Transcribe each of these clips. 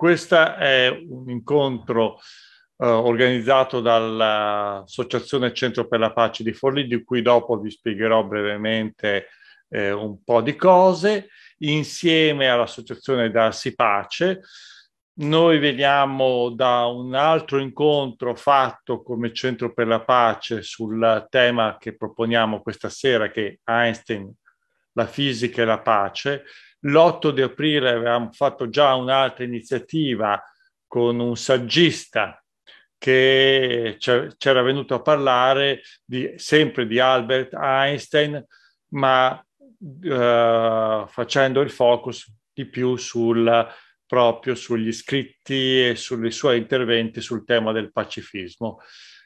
Questo è un incontro eh, organizzato dall'Associazione Centro per la Pace di Forlì, di cui dopo vi spiegherò brevemente eh, un po' di cose, insieme all'Associazione Darsi Pace. Noi veniamo da un altro incontro fatto come Centro per la Pace sul tema che proponiamo questa sera, che è Einstein, la fisica e la pace, l'8 di aprile avevamo fatto già un'altra iniziativa con un saggista che c'era venuto a parlare di, sempre di Albert Einstein, ma eh, facendo il focus di più sul, proprio sugli scritti e sui suoi interventi sul tema del pacifismo.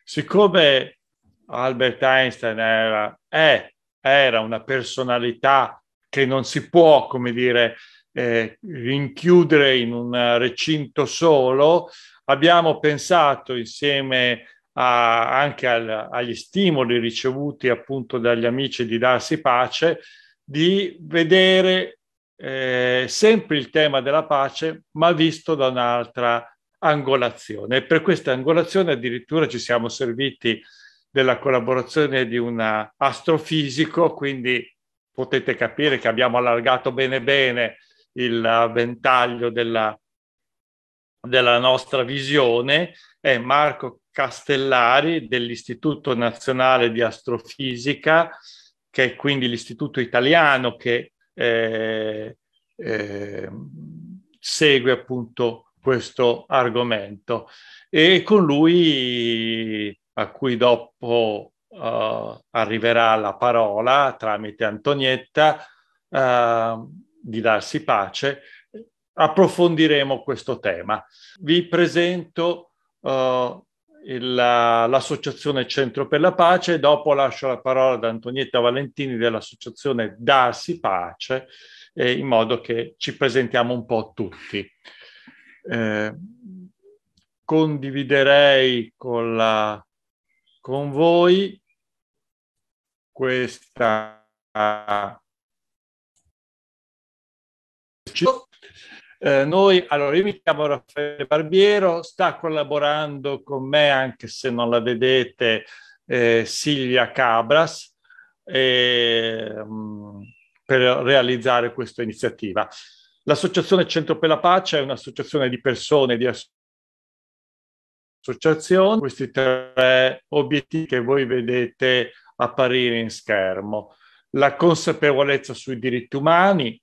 Siccome Albert Einstein era, è, era una personalità che non si può, come dire, eh, rinchiudere in un recinto solo, abbiamo pensato insieme a, anche al, agli stimoli ricevuti appunto dagli amici di Darsi Pace, di vedere eh, sempre il tema della pace, ma visto da un'altra angolazione. E per questa angolazione addirittura ci siamo serviti della collaborazione di un astrofisico, quindi potete capire che abbiamo allargato bene bene il eh, ventaglio della, della nostra visione, è Marco Castellari dell'Istituto Nazionale di Astrofisica, che è quindi l'istituto italiano che eh, eh, segue appunto questo argomento. E con lui, a cui dopo uh, arriverà la parola tramite Antonietta uh, di darsi pace, approfondiremo questo tema. Vi presento uh, il, l'associazione Centro per la Pace, dopo lascio la parola ad Antonietta Valentini dell'associazione Darsi Pace, eh, in modo che ci presentiamo un po' tutti. Eh, condividerei con, la, con voi questa cioè, eh, noi, allora, io mi chiamo Raffaele Barbiero, sta collaborando con me, anche se non la vedete, eh, Silvia Cabras eh, per realizzare questa iniziativa. L'associazione Centro per la Pace è un'associazione di persone, di associazioni, questi tre obiettivi che voi vedete apparire in schermo. La consapevolezza sui diritti umani,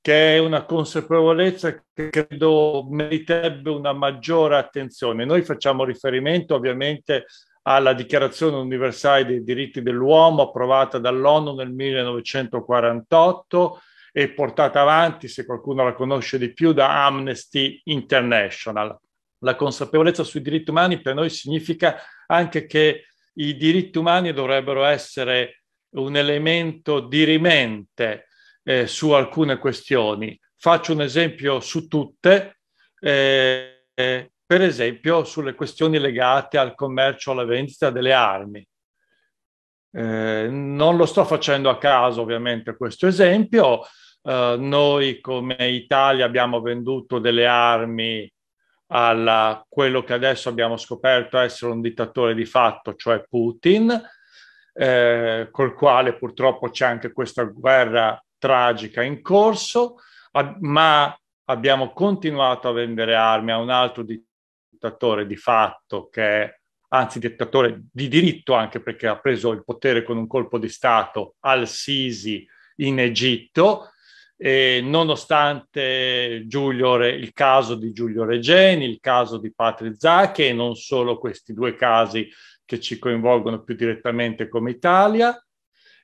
che è una consapevolezza che credo meriterebbe una maggiore attenzione. Noi facciamo riferimento ovviamente alla Dichiarazione universale dei diritti dell'uomo approvata dall'ONU nel 1948 e portata avanti, se qualcuno la conosce di più, da Amnesty International. La consapevolezza sui diritti umani per noi significa anche che i diritti umani dovrebbero essere un elemento dirimente eh, su alcune questioni. Faccio un esempio su tutte, eh, eh per esempio sulle questioni legate al commercio, e alla vendita delle armi. Eh, non lo sto facendo a caso ovviamente questo esempio, eh, noi come Italia abbiamo venduto delle armi a quello che adesso abbiamo scoperto essere un dittatore di fatto, cioè Putin, eh, col quale purtroppo c'è anche questa guerra tragica in corso, a- ma abbiamo continuato a vendere armi a un altro dittatore di fatto che è anzi dittatore di diritto anche perché ha preso il potere con un colpo di Stato al Sisi in Egitto, eh, nonostante Giulio il caso di Giulio Regeni, il caso di Patri Zacchi e non solo questi due casi che ci coinvolgono più direttamente come Italia.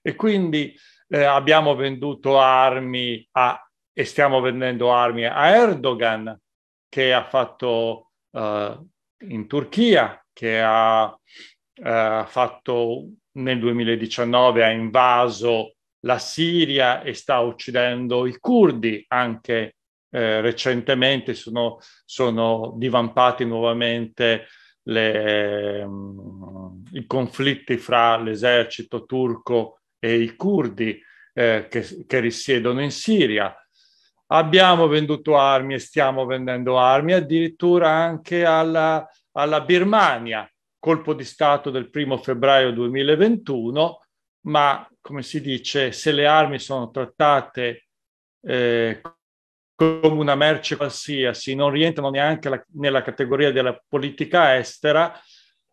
E quindi eh, abbiamo venduto armi a, e stiamo vendendo armi a Erdogan, che ha fatto uh, in Turchia, che ha uh, fatto nel 2019 ha invaso la Siria e sta uccidendo i curdi anche eh, recentemente sono, sono, divampati nuovamente le, mh, mm, i conflitti fra l'esercito turco e i curdi eh, che, che, risiedono in Siria. Abbiamo venduto armi e stiamo vendendo armi addirittura anche alla, alla Birmania, colpo di Stato del primo febbraio 2021 ma come si dice, se le armi sono trattate eh, come una merce qualsiasi, non rientrano neanche la, nella categoria della politica estera,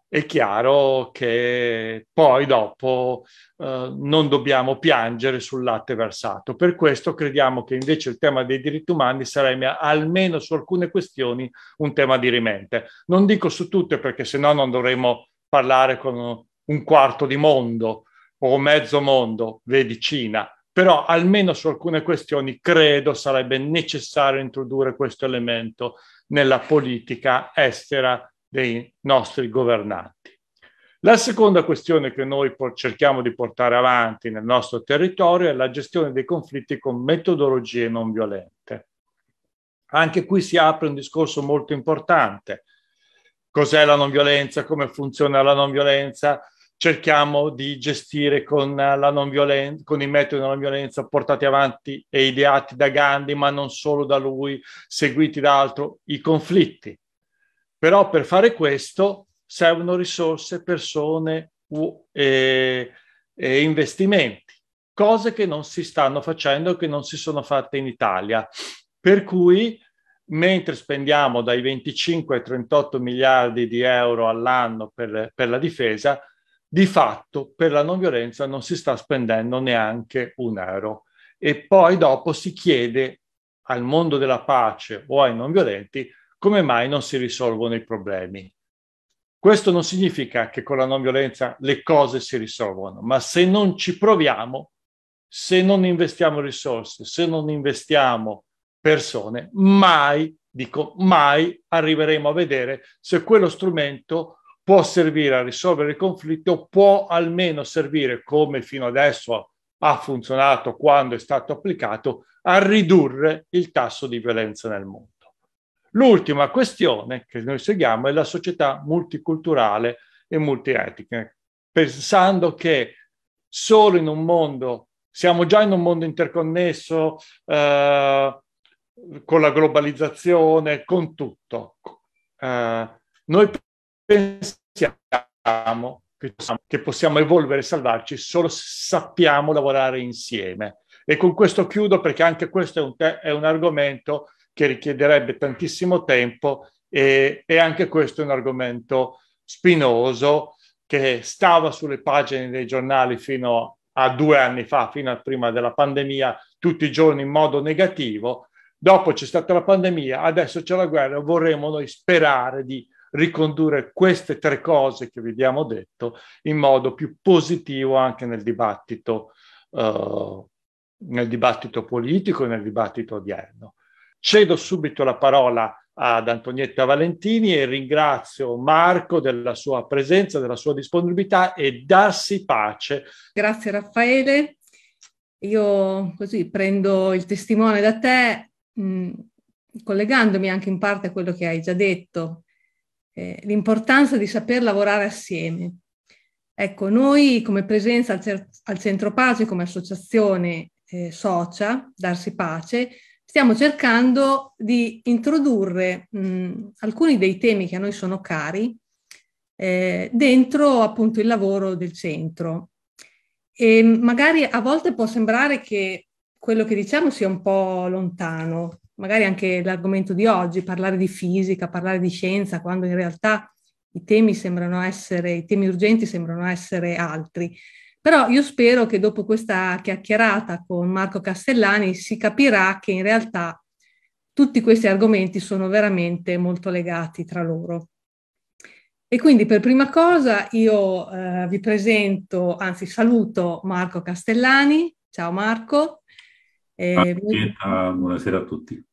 è chiaro che poi dopo eh, non dobbiamo piangere sul latte versato. Per questo crediamo che invece il tema dei diritti umani sarebbe almeno su alcune questioni un tema di rimente. Non dico su tutte perché sennò non dovremmo parlare con un quarto di mondo, o mezzo mondo, vedi Cina, però almeno su alcune questioni credo sarebbe necessario introdurre questo elemento nella politica estera dei nostri governanti. La seconda questione che noi cerchiamo di portare avanti nel nostro territorio è la gestione dei conflitti con metodologie non violente. Anche qui si apre un discorso molto importante. Cos'è la non violenza? Come funziona la non violenza? cerchiamo di gestire con, la non violenza, con il metodo della non violenza portati avanti e ideati da Gandhi, ma non solo da lui, seguiti da altro, i conflitti. Però per fare questo servono risorse, persone e, e investimenti, cose che non si stanno facendo e che non si sono fatte in Italia. Per cui mentre spendiamo dai 25 ai 38 miliardi di euro all'anno per, per la difesa, di fatto per la non violenza non si sta spendendo neanche un euro. E poi dopo si chiede al mondo della pace o ai non violenti come mai non si risolvono i problemi. Questo non significa che con la non violenza le cose si risolvono, ma se non ci proviamo, se non investiamo risorse, se non investiamo persone, mai, dico mai, arriveremo a vedere se quello strumento può servire a risolvere il conflitto, può almeno servire, come fino adesso ha funzionato quando è stato applicato, a ridurre il tasso di violenza nel mondo. L'ultima questione che noi seguiamo è la società multiculturale e multietnica, pensando che solo in un mondo, siamo già in un mondo interconnesso eh, con la globalizzazione, con tutto. Eh, noi pensiamo che possiamo evolvere e salvarci solo se sappiamo lavorare insieme. E con questo chiudo perché anche questo è un, te- è un argomento che richiederebbe tantissimo tempo e, e anche questo è un argomento spinoso che stava sulle pagine dei giornali fino a due anni fa, fino a prima della pandemia, tutti i giorni in modo negativo. Dopo c'è stata la pandemia, adesso c'è la guerra, vorremmo noi sperare di ricondurre queste tre cose che vi abbiamo detto in modo più positivo anche nel dibattito, eh, nel dibattito politico e nel dibattito odierno. Cedo subito la parola ad Antonietta Valentini e ringrazio Marco della sua presenza, della sua disponibilità e darsi pace. Grazie Raffaele. Io così prendo il testimone da te, mh, mm, collegandomi anche in parte a quello che hai già detto, eh, l'importanza di saper lavorare assieme. Ecco, noi come presenza al, cer- al Centro Pace, come associazione eh, socia, Darsi Pace, stiamo cercando di introdurre mh, alcuni dei temi che a noi sono cari eh, dentro appunto il lavoro del centro. E magari a volte può sembrare che quello che diciamo sia un po' lontano, magari anche l'argomento di oggi, parlare di fisica, parlare di scienza, quando in realtà i temi sembrano essere, i temi urgenti sembrano essere altri. Però io spero che dopo questa chiacchierata con Marco Castellani si capirà che in realtà tutti questi argomenti sono veramente molto legati tra loro. E quindi per prima cosa io eh, vi presento, anzi saluto Marco Castellani. Ciao Marco. Eh, buonasera a tutti.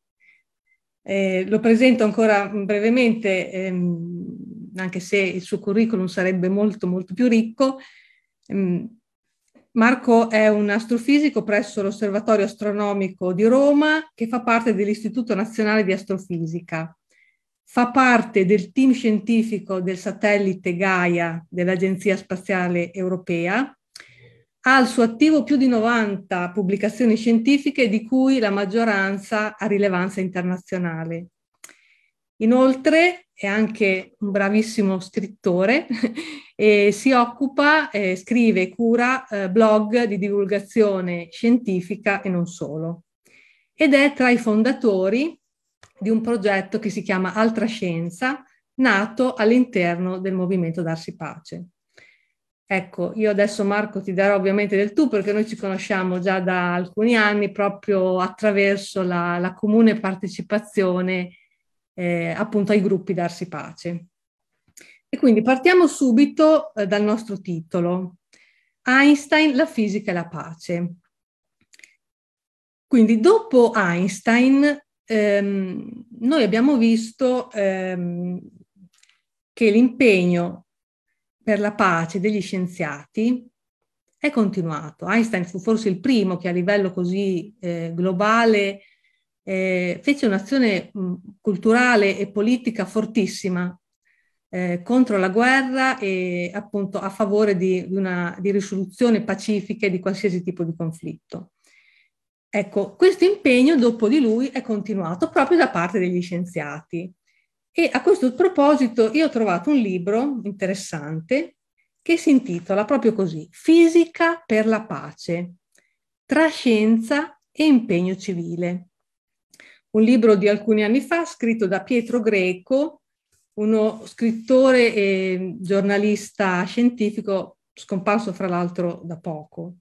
Eh, lo presento ancora brevemente, ehm, anche se il suo curriculum sarebbe molto molto più ricco. Ehm, Marco è un astrofisico presso l'Osservatorio Astronomico di Roma che fa parte dell'Istituto Nazionale di Astrofisica. Fa parte del team scientifico del satellite Gaia dell'Agenzia Spaziale Europea ha al suo attivo più di 90 pubblicazioni scientifiche di cui la maggioranza ha rilevanza internazionale. Inoltre è anche un bravissimo scrittore e si occupa, eh, scrive e cura eh, blog di divulgazione scientifica e non solo. Ed è tra i fondatori di un progetto che si chiama Altra Scienza, nato all'interno del movimento Darsi Pace. Ecco, io adesso Marco ti darò ovviamente del tu perché noi ci conosciamo già da alcuni anni proprio attraverso la, la comune partecipazione eh, appunto ai gruppi Darsi Pace. E quindi partiamo subito eh, dal nostro titolo, Einstein, la fisica e la pace. Quindi dopo Einstein ehm, noi abbiamo visto ehm, che l'impegno per la pace degli scienziati è continuato. Einstein fu forse il primo che a livello così eh, globale eh, fece un'azione mh, culturale e politica fortissima eh, contro la guerra e appunto a favore di, di una di risoluzione pacifica di qualsiasi tipo di conflitto. Ecco, questo impegno dopo di lui è continuato proprio da parte degli scienziati. E a questo proposito io ho trovato un libro interessante che si intitola proprio così, Fisica per la pace, tra scienza e impegno civile. Un libro di alcuni anni fa scritto da Pietro Greco, uno scrittore e giornalista scientifico scomparso fra l'altro da poco.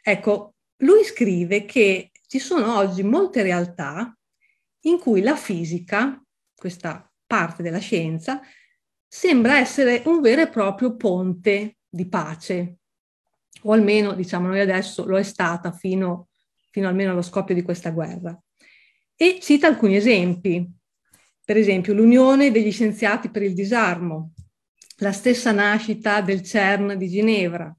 Ecco, lui scrive che ci sono oggi molte realtà in cui la fisica, questa parte della scienza, sembra essere un vero e proprio ponte di pace, o almeno diciamo noi adesso lo è stata fino, fino almeno allo scoppio di questa guerra. E cita alcuni esempi, per esempio l'Unione degli Scienziati per il Disarmo, la stessa nascita del CERN di Ginevra,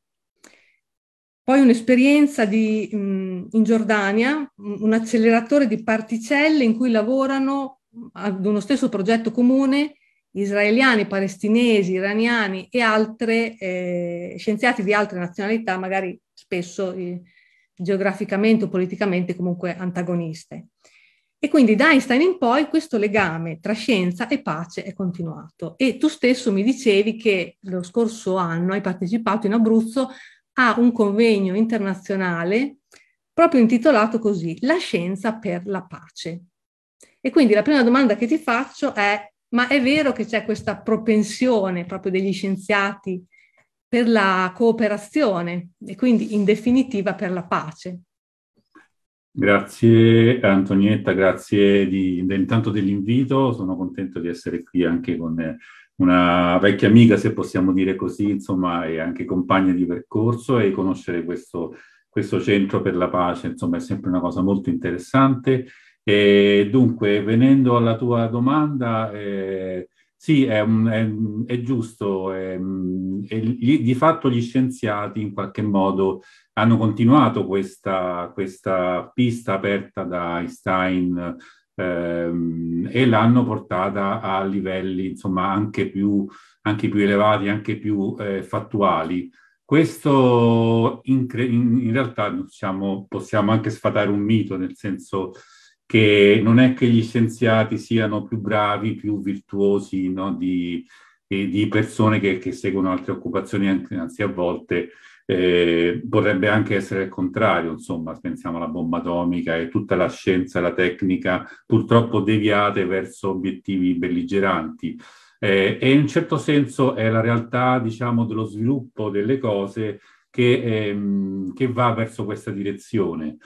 poi un'esperienza di, in Giordania, un acceleratore di particelle in cui lavorano ad uno stesso progetto comune israeliani, palestinesi, iraniani e altri eh, scienziati di altre nazionalità, magari spesso eh, geograficamente o politicamente comunque antagoniste. E quindi da Einstein in poi questo legame tra scienza e pace è continuato. E tu stesso mi dicevi che lo scorso anno hai partecipato in Abruzzo a un convegno internazionale proprio intitolato così La scienza per la pace. E quindi la prima domanda che ti faccio è, ma è vero che c'è questa propensione proprio degli scienziati per la cooperazione e quindi in definitiva per la pace? Grazie Antonietta, grazie di, de, intanto dell'invito, sono contento di essere qui anche con una vecchia amica, se possiamo dire così, insomma, e anche compagna di percorso e conoscere questo, questo centro per la pace, insomma, è sempre una cosa molto interessante e dunque, venendo alla tua domanda, eh, sì, è, è, è giusto, è, ehm, di fatto gli scienziati in qualche modo hanno continuato questa, questa pista aperta da Einstein ehm, e l'hanno portata a livelli insomma anche più, anche più elevati, anche più eh, fattuali. Questo in, in realtà diciamo, possiamo anche sfatare un mito, nel senso che non è che gli scienziati siano più bravi, più virtuosi no? di, di, persone che, che, seguono altre occupazioni, anzi a volte eh, vorrebbe anche essere il contrario, insomma, pensiamo alla bomba atomica e tutta la scienza la tecnica purtroppo deviate verso obiettivi belligeranti. Eh, e in un certo senso è la realtà, diciamo, dello sviluppo delle cose che, ehm, che va verso questa direzione.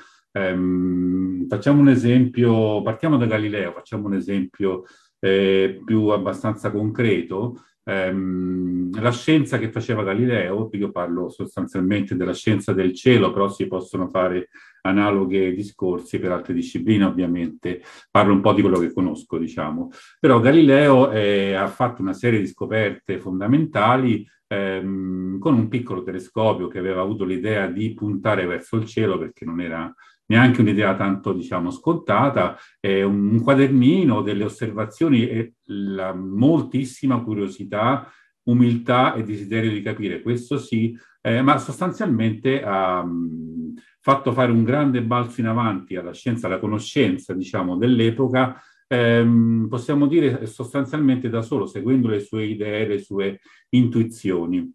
Ehm, facciamo un esempio, partiamo da Galileo, facciamo un esempio eh, più abbastanza concreto. Ehm, la scienza che faceva Galileo, io parlo sostanzialmente della scienza del cielo, però si possono fare analoghi discorsi per altre discipline, ovviamente. Parlo un po' di quello che conosco, diciamo. Però Galileo eh, ha fatto una serie di scoperte fondamentali ehm, con un piccolo telescopio che aveva avuto l'idea di puntare verso il cielo perché non era neanche un'idea tanto diciamo scontata, è un quadernino delle osservazioni e la moltissima curiosità, umiltà e desiderio di capire, questo sì, eh, ma sostanzialmente ha ehm, fatto fare un grande balzo in avanti alla scienza, alla conoscenza diciamo dell'epoca, ehm, possiamo dire sostanzialmente da solo, seguendo le sue idee, le sue intuizioni.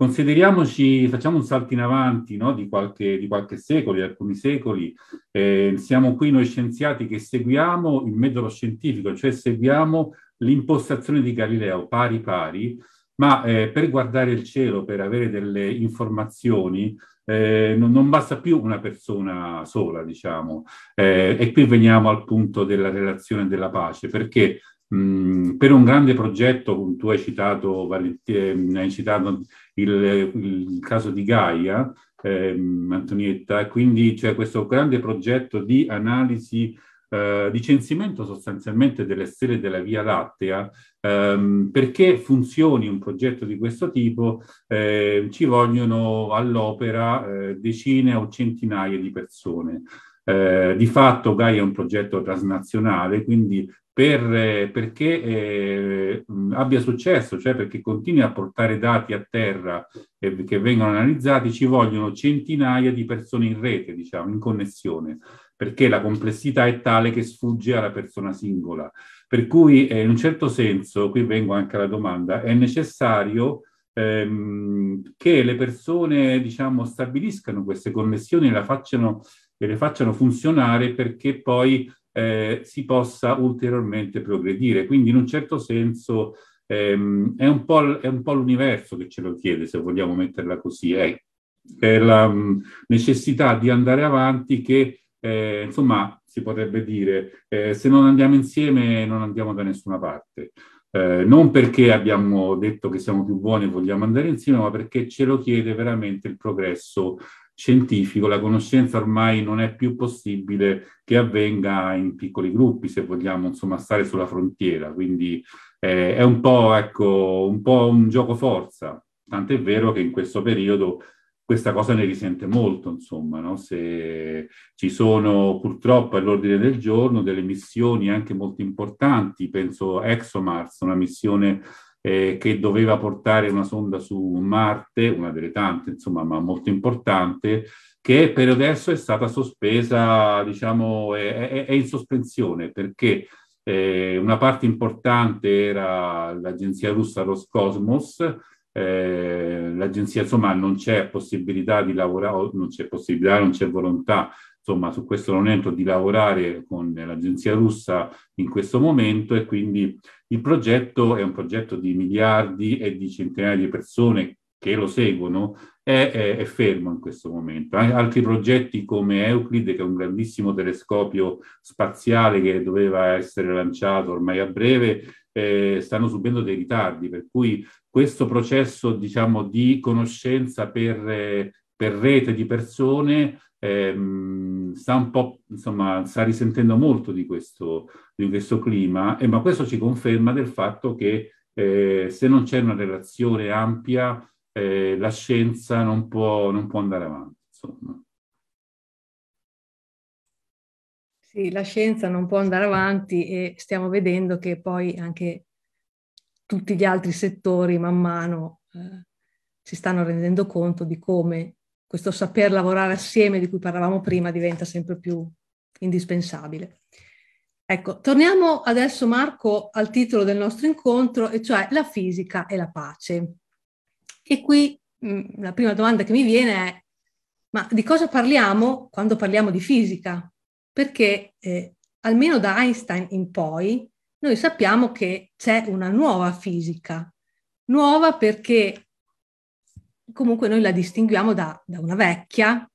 Consideriamoci, facciamo un salto in avanti no? di, qualche, di qualche secolo, di alcuni secoli. Eh, siamo qui noi scienziati che seguiamo il metodo scientifico, cioè seguiamo l'impostazione di Galileo pari pari, ma eh, per guardare il cielo, per avere delle informazioni, eh, non, non, basta più una persona sola, diciamo. Eh, e qui veniamo al punto della relazione della pace, perché Mm, per un grande progetto, tu hai citato, mm, hai citato il, il caso di Gaia, ehm, Antonietta, quindi c'è questo grande progetto di analisi eh, di censimento sostanzialmente delle stelle della Via Lattea, ehm, perché funzioni un progetto di questo tipo eh, ci vogliono all'opera eh, decine o centinaia di persone. Eh, di fatto Gaia è un progetto transnazionale, quindi per, perché eh, abbia successo, cioè perché continui a portare dati a terra e eh, che vengono analizzati, ci vogliono centinaia di persone in rete, diciamo, in connessione, perché la complessità è tale che sfugge alla persona singola. Per cui eh, in un certo senso, qui vengo anche alla domanda, è necessario ehm, che le persone diciamo, stabiliscano queste connessioni e, facciano, e le facciano funzionare perché poi eh, si possa ulteriormente progredire. Quindi in un certo senso ehm, è, un è, un po', l'universo che ce lo chiede, se vogliamo metterla così, è, è la mh, mm, necessità di andare avanti che eh, insomma si potrebbe dire eh, se non andiamo insieme non andiamo da nessuna parte. Eh, non perché abbiamo detto che siamo più buoni e vogliamo andare insieme, ma perché ce lo chiede veramente il progresso scientifico la conoscenza ormai non è più possibile che avvenga in piccoli gruppi, se vogliamo insomma stare sulla frontiera, quindi eh, è un po', ecco, un po' un gioco forza, tant'è vero che in questo periodo questa cosa ne risente molto, insomma, no? se ci sono purtroppo all'ordine del giorno delle missioni anche molto importanti, penso a ExoMars, una missione eh, che doveva portare una sonda su Marte, una delle tante, insomma, ma molto importante, che per adesso è stata sospesa, diciamo, è, è, è in sospensione perché eh, una parte importante era l'agenzia russa Roscosmos, eh, l'agenzia insomma non c'è possibilità di lavorare, non c'è possibilità, non c'è volontà insomma su questo non entro, di lavorare con l'agenzia russa in questo momento e quindi il progetto è un progetto di miliardi e di centinaia di persone che lo seguono è, è, è, fermo in questo momento. Altri progetti come Euclid, che è un grandissimo telescopio spaziale che doveva essere lanciato ormai a breve, eh, stanno subendo dei ritardi, per cui questo processo diciamo, di conoscenza per eh, per rete di persone ehm, sta un po', insomma, sta risentendo molto di questo, di questo clima, e, ma questo ci conferma del fatto che eh, se non c'è una relazione ampia, eh, la scienza non può, non può andare avanti. Insomma. Sì, la scienza non può andare avanti e stiamo vedendo che poi anche tutti gli altri settori man mano eh, si stanno rendendo conto di come questo saper lavorare assieme di cui parlavamo prima diventa sempre più indispensabile. Ecco, torniamo adesso Marco al titolo del nostro incontro, e cioè la fisica e la pace. E qui mh, mm, la prima domanda che mi viene è, ma di cosa parliamo quando parliamo di fisica? Perché eh, almeno da Einstein in poi noi sappiamo che c'è una nuova fisica, nuova perché comunque noi la distinguiamo da, da una vecchia,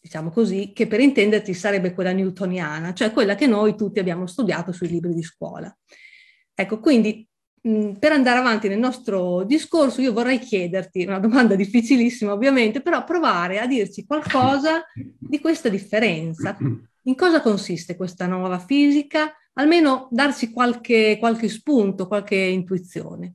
diciamo così, che per intenderti sarebbe quella newtoniana, cioè quella che noi tutti abbiamo studiato sui libri di scuola. Ecco, quindi mh, mm, per andare avanti nel nostro discorso io vorrei chiederti, una domanda difficilissima ovviamente, però provare a dirci qualcosa di questa differenza. In cosa consiste questa nuova fisica? Almeno darci qualche, qualche spunto, qualche intuizione.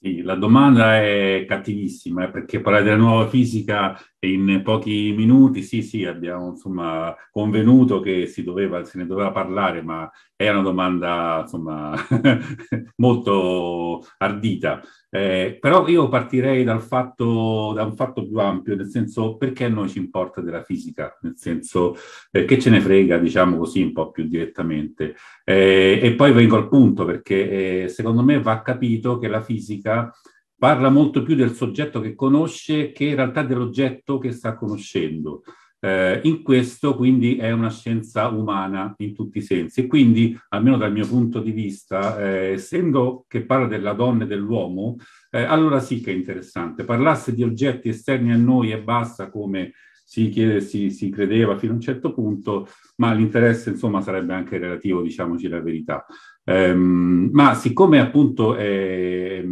Sì, la domanda è cattivissima eh, perché parlare della nuova fisica in pochi minuti, sì, sì, abbiamo insomma convenuto che si doveva, se ne doveva parlare, ma è una domanda insomma molto ardita. Eh, però io partirei dal fatto, da un fatto più ampio, nel senso perché a noi ci importa della fisica, nel senso eh, che ce ne frega, diciamo così, un po' più direttamente. Eh, e poi vengo al punto perché eh, secondo me va capito che la fisica parla molto più del soggetto che conosce che in realtà dell'oggetto che sta conoscendo. Eh, in questo quindi è una scienza umana in tutti i sensi e quindi, almeno dal mio punto di vista, eh, essendo che parla della donna e dell'uomo, eh, allora sì che è interessante. Parlasse di oggetti esterni a noi e basta come si, chiede, si, si, credeva fino a un certo punto, ma l'interesse insomma sarebbe anche relativo, diciamoci la verità. Um, ma siccome appunto eh,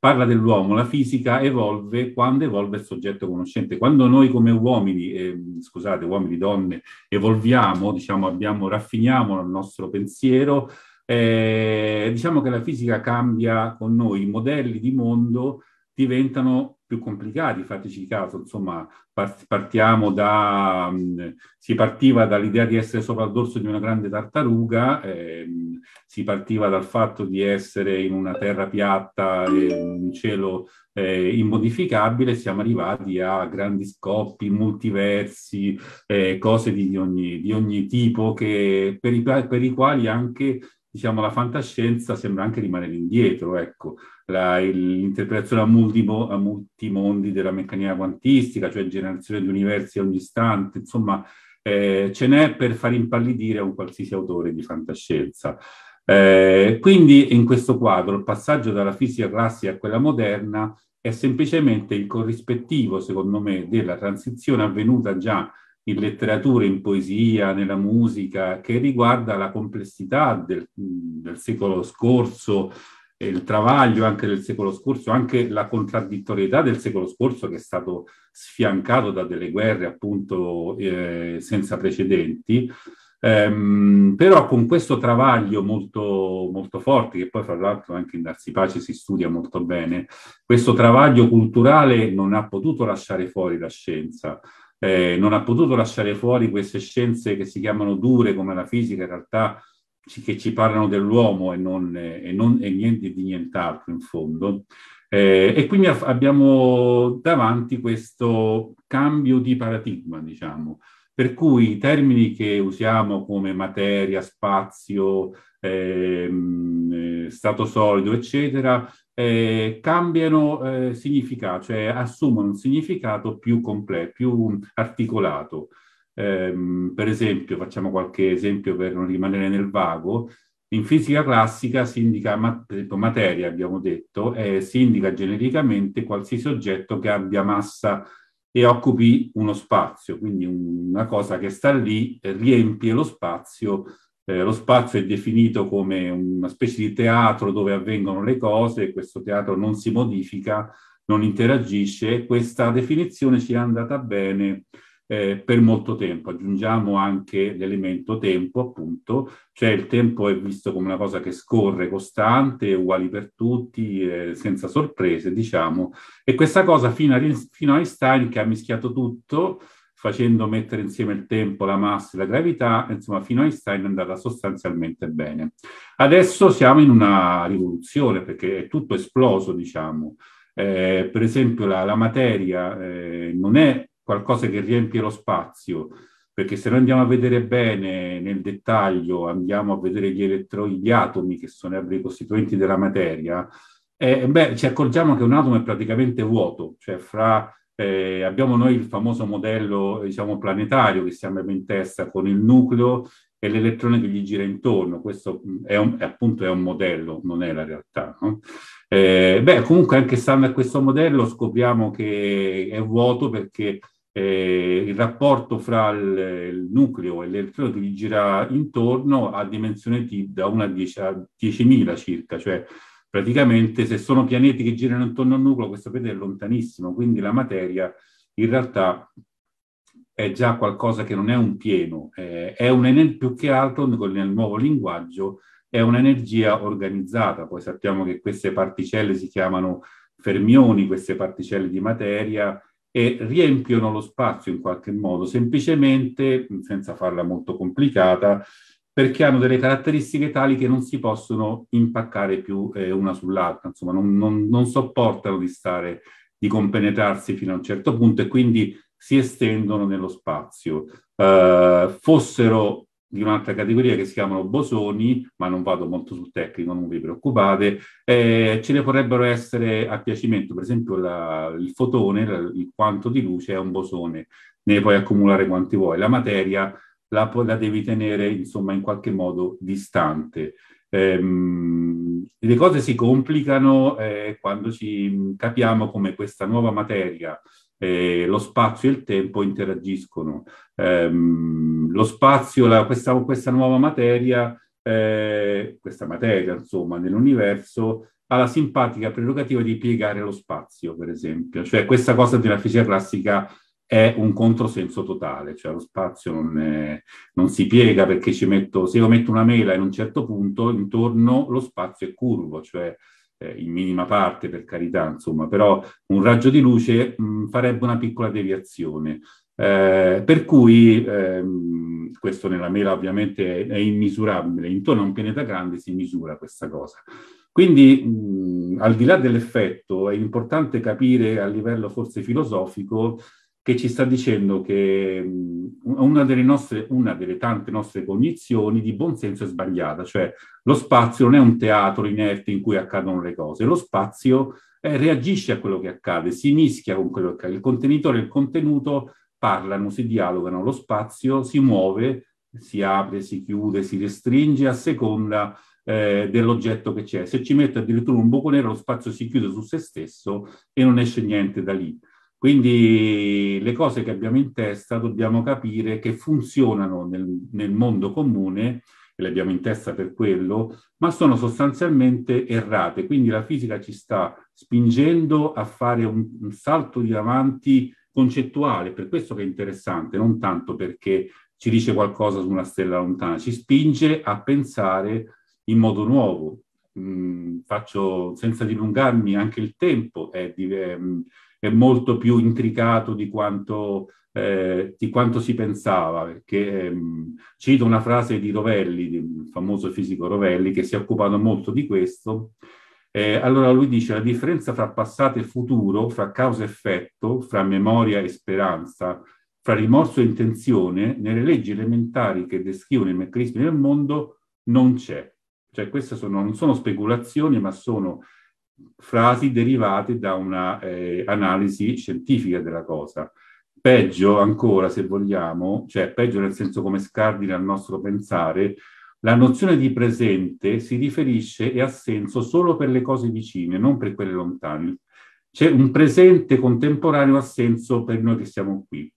parla dell'uomo, la fisica evolve quando evolve il soggetto conoscente. Quando noi come uomini, eh, scusate, uomini, donne, evolviamo, diciamo, abbiamo, raffiniamo il nostro pensiero, eh, diciamo che la fisica cambia con noi, i modelli di mondo diventano più complicati, fateci caso, insomma, partiamo da, mm, si partiva dall'idea di essere sopra il dorso di una grande tartaruga, ehm, si partiva dal fatto di essere in una terra piatta, eh, un cielo eh, immodificabile, siamo arrivati a grandi scoppi, multiversi, eh, cose di ogni, di ogni tipo che, per, i, per, i, quali anche diciamo, la fantascienza sembra anche rimanere indietro. Ecco l'interpretazione a, multimo, a multimondi della meccanica quantistica, cioè generazione di universi ogni istante, insomma eh, ce n'è per far impallidire un qualsiasi autore di fantascienza. Eh, quindi in questo quadro il passaggio dalla fisica classica a quella moderna è semplicemente il corrispettivo, secondo me, della transizione avvenuta già in letteratura, in poesia, nella musica, che riguarda la complessità del, del secolo scorso, il travaglio anche del secolo scorso, anche la contraddittorietà del secolo scorso che è stato sfiancato da delle guerre appunto eh, senza precedenti, ehm, però con questo travaglio molto, molto forte, che poi fra l'altro anche in Darsi Pace si studia molto bene, questo travaglio culturale non ha potuto lasciare fuori la scienza. Eh, non ha potuto lasciare fuori queste scienze che si chiamano dure come la fisica, in realtà che ci parlano dell'uomo e, non, e, non, e niente di nient'altro in fondo. Eh, e quindi abbiamo davanti questo cambio di paradigma, diciamo, per cui i termini che usiamo come materia, spazio, ehm, eh, stato solido, eccetera, eh, cambiano eh, significato, cioè assumono un significato più completo, più articolato. Ehm, per esempio, facciamo qualche esempio per non rimanere nel vago, in fisica classica si indica, per esempio, materia, abbiamo detto, eh, si indica genericamente qualsiasi oggetto che abbia massa e occupi uno spazio, quindi una cosa che sta lì eh, riempie lo spazio. Eh, lo spazio è definito come una specie di teatro dove avvengono le cose, questo teatro non si modifica, non interagisce. Questa definizione ci è andata bene eh, per molto tempo. Aggiungiamo anche l'elemento tempo, appunto, cioè il tempo è visto come una cosa che scorre costante, uguali per tutti, eh, senza sorprese, diciamo. E questa cosa fino a, fino a Einstein che ha mischiato tutto facendo mettere insieme il tempo, la massa e la gravità, insomma, fino a Einstein è andata sostanzialmente bene. Adesso siamo in una rivoluzione perché è tutto esploso, diciamo. Eh, per esempio, la, la materia eh, non è qualcosa che riempie lo spazio, perché se noi andiamo a vedere bene nel dettaglio, andiamo a vedere gli, elettro- gli atomi che sono i costituenti della materia, eh, beh, ci accorgiamo che un atomo è praticamente vuoto, cioè fra, eh, abbiamo noi il famoso modello diciamo, planetario che stiamo in testa con il nucleo e l'elettrone che gli gira intorno, questo mm, è, un, è appunto è un modello, non è la realtà. No? Eh, beh, comunque anche stando a questo modello scopriamo che è vuoto perché eh, il rapporto fra il, il nucleo e l'elettrone che gli gira intorno a dimensione T da 1 a 10 a 10.000 circa, cioè praticamente se sono pianeti che girano intorno al nucleo questo pianeta è lontanissimo, quindi la materia in realtà è già qualcosa che non è un pieno, eh, è un più che altro nel nuovo linguaggio è un'energia organizzata, poi sappiamo che queste particelle si chiamano fermioni, queste particelle di materia e riempiono lo spazio in qualche modo, semplicemente, senza farla molto complicata, perché hanno delle caratteristiche tali che non si possono impaccare più eh, una sull'altra, insomma non, non, non sopportano di stare, di compenetrarsi fino a un certo punto e quindi si estendono nello spazio. Eh, fossero di un'altra categoria che si chiamano bosoni, ma non vado molto sul tecnico, non vi preoccupate, eh, ce ne potrebbero essere a piacimento, per esempio la, il fotone, il quanto di luce è un bosone, ne puoi accumulare quanti vuoi, la materia la, la devi tenere insomma in qualche modo distante. Eh, le cose si complicano eh, quando ci mm, capiamo come questa nuova materia eh, lo spazio e il tempo interagiscono. Ehm, lo spazio, la, questa, questa, nuova materia, eh, questa materia insomma nell'universo, ha la simpatica prerogativa di piegare lo spazio, per esempio. Cioè questa cosa della fisica classica è un controsenso totale, cioè lo spazio non, è, non si piega perché metto, se io metto una mela in un certo punto, intorno lo spazio è curvo, cioè eh, in minima parte per carità, insomma, però un raggio di luce mh, mm, farebbe una piccola deviazione. Eh, per cui ehm, questo nella mela ovviamente è, è, immisurabile, intorno a un pianeta grande si misura questa cosa. Quindi mh, mm, al di là dell'effetto è importante capire a livello forse filosofico che ci sta dicendo che una delle, nostre, una delle tante nostre cognizioni di buonsenso è sbagliata, cioè lo spazio non è un teatro inerte in cui accadono le cose, lo spazio eh, reagisce a quello che accade, si mischia con quello che accade, il contenitore e il contenuto parlano, si dialogano, lo spazio si muove, si apre, si chiude, si restringe a seconda eh, dell'oggetto che c'è. Se ci mette addirittura un buco nero, lo spazio si chiude su se stesso e non esce niente da lì. Quindi le cose che abbiamo in testa dobbiamo capire che funzionano nel, nel mondo comune, e le abbiamo in testa per quello, ma sono sostanzialmente errate. Quindi la fisica ci sta spingendo a fare un, un salto di avanti concettuale, per questo che è interessante, non tanto perché ci dice qualcosa su una stella lontana, ci spinge a pensare in modo nuovo. Mm, faccio senza dilungarmi anche il tempo, è, è, è molto più intricato di quanto, eh, di quanto si pensava, perché ehm, cito una frase di Rovelli, il famoso fisico Rovelli, che si è occupato molto di questo. Eh, allora lui dice la differenza fra passato e futuro, fra causa e effetto, fra memoria e speranza, fra rimorso e intenzione, nelle leggi elementari che descrivono i meccanismi del mondo non c'è. Cioè queste sono, non sono speculazioni, ma sono frasi derivate da una eh, analisi scientifica della cosa. Peggio ancora, se vogliamo, cioè peggio nel senso come scardina il nostro pensare, la nozione di presente si riferisce e ha senso solo per le cose vicine, non per quelle lontane. C'è cioè, un presente contemporaneo ha senso per noi che siamo qui.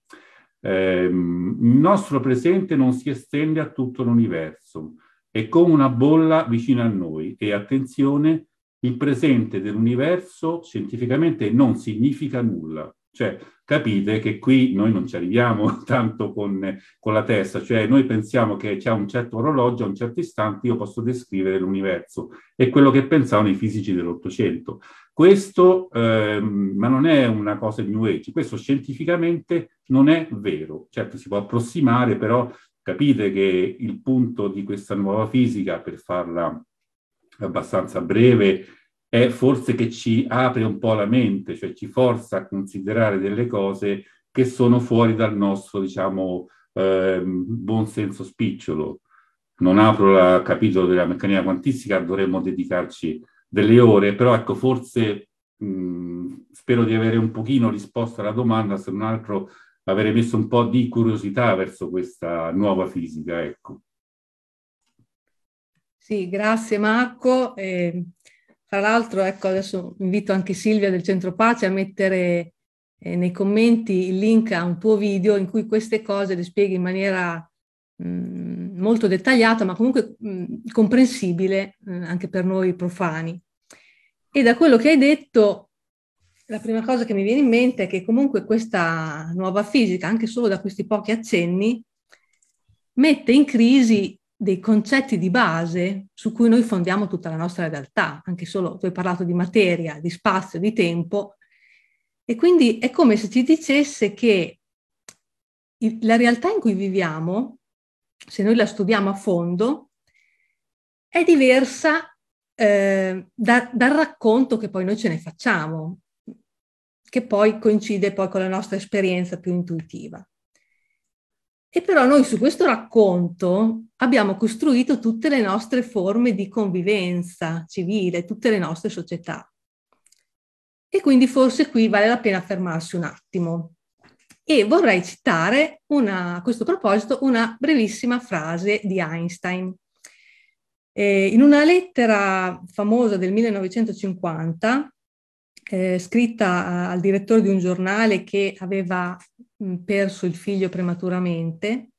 Eh, il nostro presente non si estende a tutto l'universo, è come una bolla vicino a noi e attenzione, il presente dell'universo scientificamente non significa nulla. Cioè, capite che qui noi non ci arriviamo tanto con, con la testa, cioè noi pensiamo che c'è un certo orologio, a un certo istante io posso descrivere l'universo. È quello che pensavano i fisici dell'Ottocento. Questo, ehm, ma non è una cosa di New Age, questo scientificamente non è vero. Certo, si può approssimare, però capite che il punto di questa nuova fisica, per farla abbastanza breve, è forse che ci apre un po' la mente, cioè ci forza a considerare delle cose che sono fuori dal nostro, diciamo, eh, buon senso spicciolo. Non apro il capitolo della meccanica quantistica, dovremmo dedicarci delle ore, però ecco, forse mh, mm, spero di avere un pochino risposto alla domanda, se non altro avere messo un po' di curiosità verso questa nuova fisica, ecco. Sì, grazie Marco. Eh, tra l'altro, ecco, adesso invito anche Silvia del Centro Pace a mettere eh, nei commenti il link a un tuo video in cui queste cose le spieghi in maniera mh, mm, molto dettagliata, ma comunque mh, mm, comprensibile mh, eh, anche per noi profani. E da quello che hai detto, la prima cosa che mi viene in mente è che comunque questa nuova fisica, anche solo da questi pochi accenni, mette in crisi dei concetti di base su cui noi fondiamo tutta la nostra realtà, anche solo tu hai parlato di materia, di spazio, di tempo, e quindi è come se ci dicesse che la realtà in cui viviamo, se noi la studiamo a fondo, è diversa eh, da, dal racconto che poi noi ce ne facciamo, che poi coincide poi con la nostra esperienza più intuitiva. E però noi su questo racconto abbiamo costruito tutte le nostre forme di convivenza civile, tutte le nostre società. E quindi forse qui vale la pena fermarsi un attimo. E vorrei citare una, a questo proposito una brevissima frase di Einstein. Eh, in una lettera famosa del 1950, eh, scritta eh, al direttore di un giornale che aveva mh, perso il figlio prematuramente,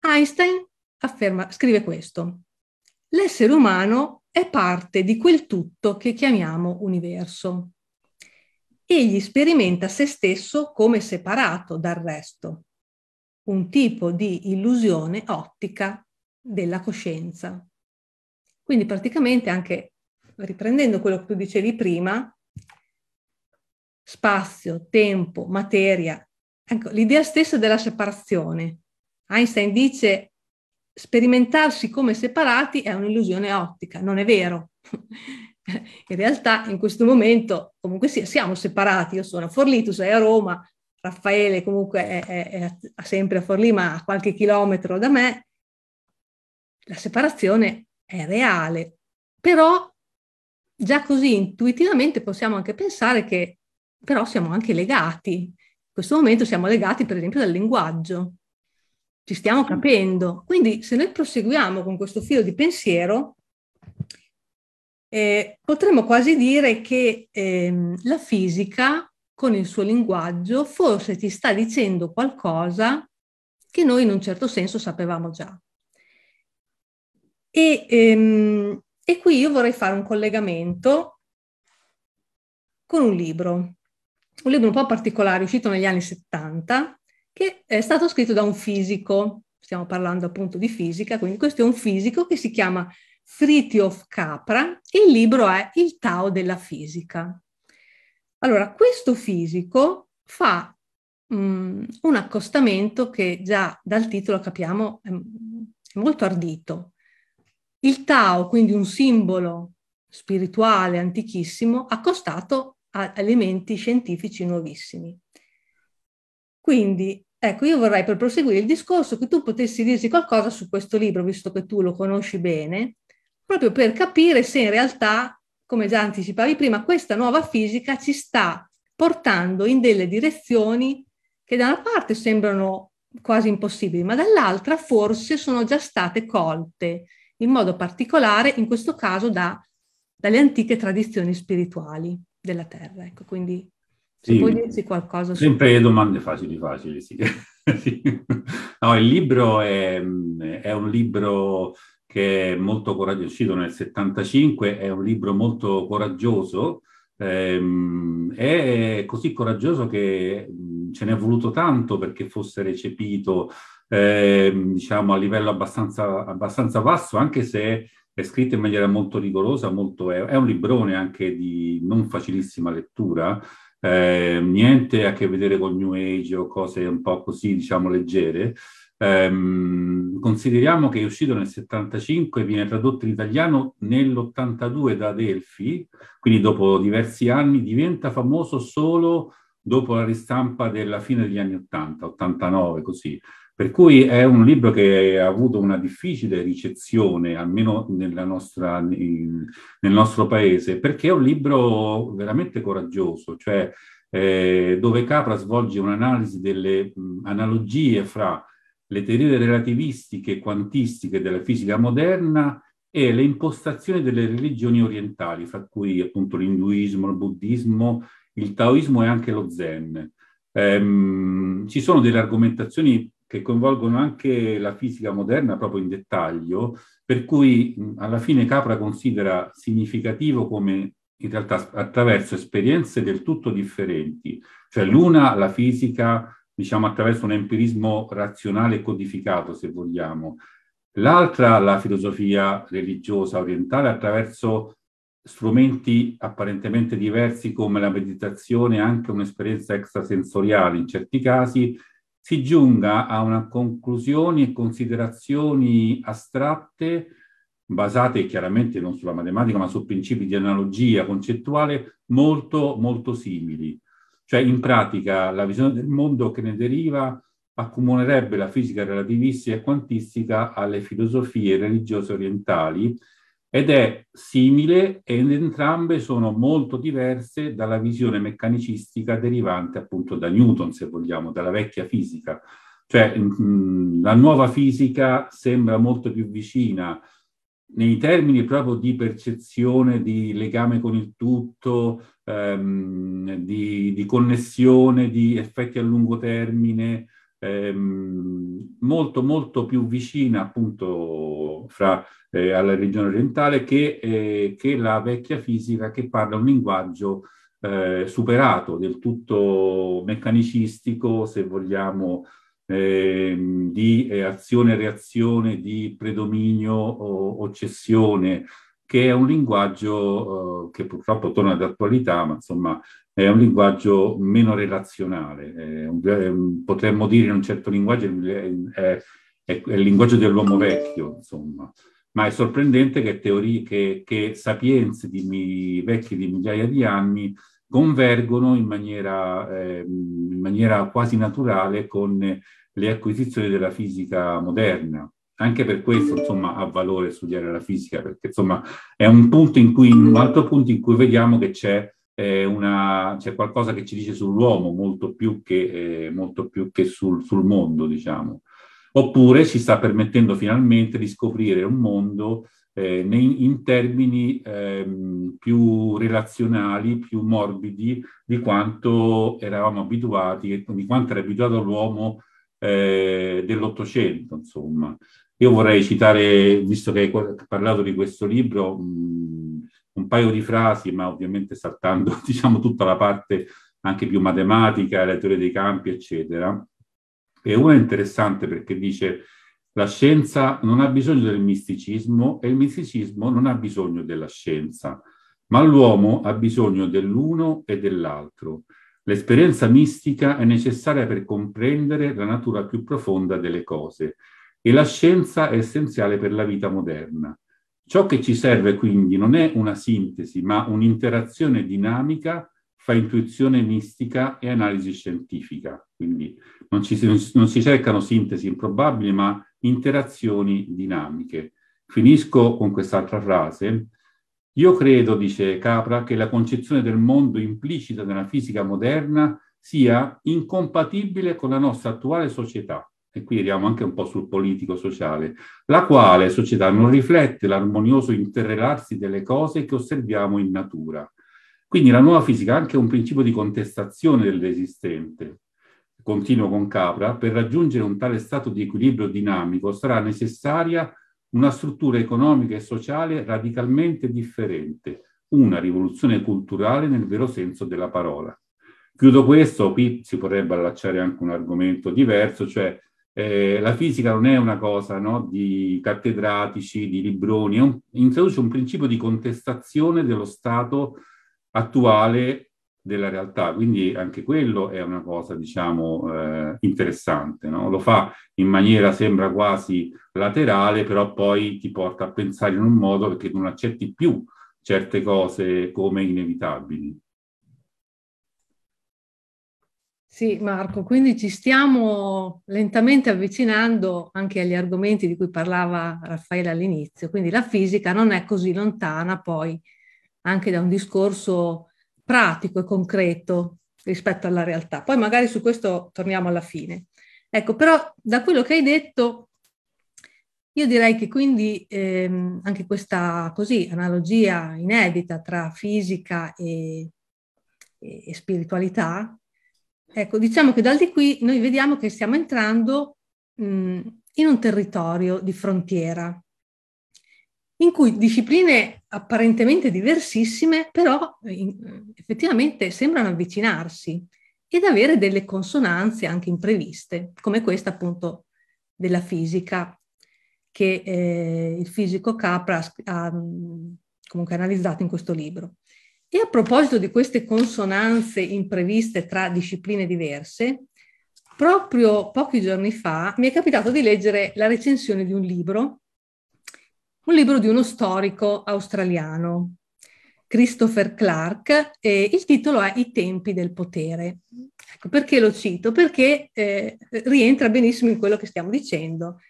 Einstein afferma, scrive questo, l'essere umano è parte di quel tutto che chiamiamo universo. Egli sperimenta se stesso come separato dal resto, un tipo di illusione ottica della coscienza. Quindi praticamente anche riprendendo quello che tu dicevi prima, spazio, tempo, materia. Ecco, l'idea stessa della separazione. Einstein dice sperimentarsi come separati è un'illusione ottica, non è vero. In realtà in questo momento comunque sì, siamo separati, io sono a Forlì, tu sei a Roma, Raffaele comunque è, è, è sempre a Forlì ma a qualche chilometro da me. La separazione è reale, però già così intuitivamente possiamo anche pensare che però siamo anche legati. In questo momento siamo legati, per esempio, dal linguaggio. Ci stiamo capendo. Quindi, se noi proseguiamo con questo filo di pensiero, eh, potremmo quasi dire che eh, la fisica, con il suo linguaggio, forse ti sta dicendo qualcosa che noi in un certo senso sapevamo già. E, ehm, e qui io vorrei fare un collegamento con un libro un libro un po' particolare uscito negli anni 70 che è stato scritto da un fisico, stiamo parlando appunto di fisica, quindi questo è un fisico che si chiama Fritjof Capra, il libro è Il Tao della fisica. Allora, questo fisico fa um, un accostamento che già dal titolo capiamo è, mm, è molto ardito. Il Tao, quindi un simbolo spirituale antichissimo, accostato a elementi scientifici nuovissimi. Quindi, ecco, io vorrei per proseguire il discorso che tu potessi dirci qualcosa su questo libro, visto che tu lo conosci bene, proprio per capire se in realtà, come già anticipavi prima, questa nuova fisica ci sta portando in delle direzioni che da una parte sembrano quasi impossibili, ma dall'altra forse sono già state colte, in modo particolare in questo caso da, dalle antiche tradizioni spirituali della terra. Ecco, quindi se sì, puoi dirci qualcosa. Sempre su... domande facili, facili, sì. No, il libro è, è, un libro che è molto coraggioso, è uscito nel 75, è un libro molto coraggioso, ehm, è così coraggioso che ce n'è voluto tanto perché fosse recepito, ehm, diciamo, a livello abbastanza, abbastanza basso, anche se è scritto in maniera molto rigorosa, molto, è, un librone anche di non facilissima lettura, eh, niente a che vedere con New Age o cose un po' così, diciamo, leggere. Eh, consideriamo che è uscito nel 75 e viene tradotto in italiano nell'82 da Delphi, quindi dopo diversi anni diventa famoso solo dopo la ristampa della fine degli anni 80, 89 così. Per cui è un libro che ha avuto una difficile ricezione, almeno nostra, nel nostro paese, perché è un libro veramente coraggioso, cioè eh, dove Capra svolge un'analisi delle mh, analogie fra le teorie relativistiche e quantistiche della fisica moderna e le impostazioni delle religioni orientali, fra cui appunto l'induismo, il buddismo, il taoismo e anche lo zen. Ehm, ci sono delle argomentazioni che coinvolgono anche la fisica moderna proprio in dettaglio, per cui alla fine Capra considera significativo come in realtà attraverso esperienze del tutto differenti, cioè l'una la fisica diciamo attraverso un empirismo razionale codificato se vogliamo, l'altra la filosofia religiosa orientale attraverso strumenti apparentemente diversi come la meditazione, anche un'esperienza extrasensoriale in certi casi, si giunga a una conclusioni e considerazioni astratte basate chiaramente non sulla matematica ma su principi di analogia concettuale molto molto simili. Cioè in pratica la visione del mondo che ne deriva accumulerebbe la fisica relativistica e quantistica alle filosofie religiose orientali ed è simile ed entrambe sono molto diverse dalla visione meccanicistica derivante appunto da Newton, se vogliamo, dalla vecchia fisica. Cioè mm, mm, la nuova fisica sembra molto più vicina nei termini proprio di percezione, di legame con il tutto, ehm, di, di, connessione, di effetti a lungo termine, Ehm, molto molto più vicina appunto fra, eh, alla regione orientale che, eh, che, la vecchia fisica che parla un linguaggio eh, superato, del tutto meccanicistico, se vogliamo, ehm, di eh, azione reazione, di predominio o, cessione, che è un linguaggio eh, che purtroppo torna d'attualità, ma insomma è un linguaggio meno relazionale, un, potremmo dire in un certo linguaggio è, è, è il linguaggio dell'uomo vecchio, insomma. Ma è sorprendente che teorie, che, che sapienze di mi, vecchie di migliaia di anni convergono in maniera, eh, in maniera quasi naturale con le acquisizioni della fisica moderna anche per questo mm-hmm. insomma ha valore studiare la fisica perché insomma è un punto in cui un altro punto in cui vediamo che c'è eh, una, c'è qualcosa che ci dice sull'uomo molto più che, eh, molto più che sul, sul, mondo, diciamo. Oppure ci sta permettendo finalmente di scoprire un mondo eh, nei, in termini eh, più relazionali, più morbidi di quanto eravamo abituati, di quanto era abituato l'uomo eh, dell'Ottocento, insomma. Io vorrei citare, visto che hai parlato di questo libro, mh, un paio di frasi, ma ovviamente saltando diciamo, tutta la parte anche più matematica, la teoria dei campi, eccetera. E una è interessante perché dice la scienza non ha bisogno del misticismo e il misticismo non ha bisogno della scienza, ma l'uomo ha bisogno dell'uno e dell'altro. L'esperienza mistica è necessaria per comprendere la natura più profonda delle cose e la scienza è essenziale per la vita moderna. Ciò che ci serve quindi non è una sintesi, ma un'interazione dinamica fra intuizione mistica e analisi scientifica. Quindi non, ci, non si cercano sintesi improbabili, ma interazioni dinamiche. Finisco con quest'altra frase. Io credo, dice Capra, che la concezione del mondo implicita nella fisica moderna sia incompatibile con la nostra attuale società e qui arriviamo anche un po' sul politico-sociale, la quale società non riflette l'armonioso interrelarsi delle cose che osserviamo in natura. Quindi la nuova fisica è anche un principio di contestazione dell'esistente. Continuo con Capra, per raggiungere un tale stato di equilibrio dinamico sarà necessaria una struttura economica e sociale radicalmente differente, una rivoluzione culturale nel vero senso della parola. Chiudo questo, qui si potrebbe allacciare anche un argomento diverso, cioè eh, la fisica non è una cosa no, di cattedratici, di libroni, è un, introduce un principio di contestazione dello stato attuale della realtà, quindi anche quello è una cosa, diciamo, eh, interessante, no? lo fa in maniera, sembra quasi laterale, però poi ti porta a pensare in un modo perché non accetti più certe cose come inevitabili. Sì, Marco, quindi ci stiamo lentamente avvicinando anche agli argomenti di cui parlava Raffaele all'inizio, quindi la fisica non è così lontana poi anche da un discorso pratico e concreto rispetto alla realtà. Poi magari su questo torniamo alla fine. Ecco, però da quello che hai detto, io direi che quindi ehm, anche questa così, analogia inedita tra fisica e, e spiritualità, Ecco, diciamo che dal di qui noi vediamo che stiamo entrando mh, mm, in un territorio di frontiera, in cui discipline apparentemente diversissime, però eh, in, eh, effettivamente sembrano avvicinarsi ed avere delle consonanze anche impreviste, come questa appunto della fisica, che eh, il fisico Capra ha mm, comunque analizzato in questo libro. E a proposito di queste consonanze impreviste tra discipline diverse, proprio pochi giorni fa mi è capitato di leggere la recensione di un libro, un libro di uno storico australiano, Christopher Clark, e il titolo è I tempi del potere. Ecco, perché lo cito? Perché eh, rientra benissimo in quello che stiamo dicendo.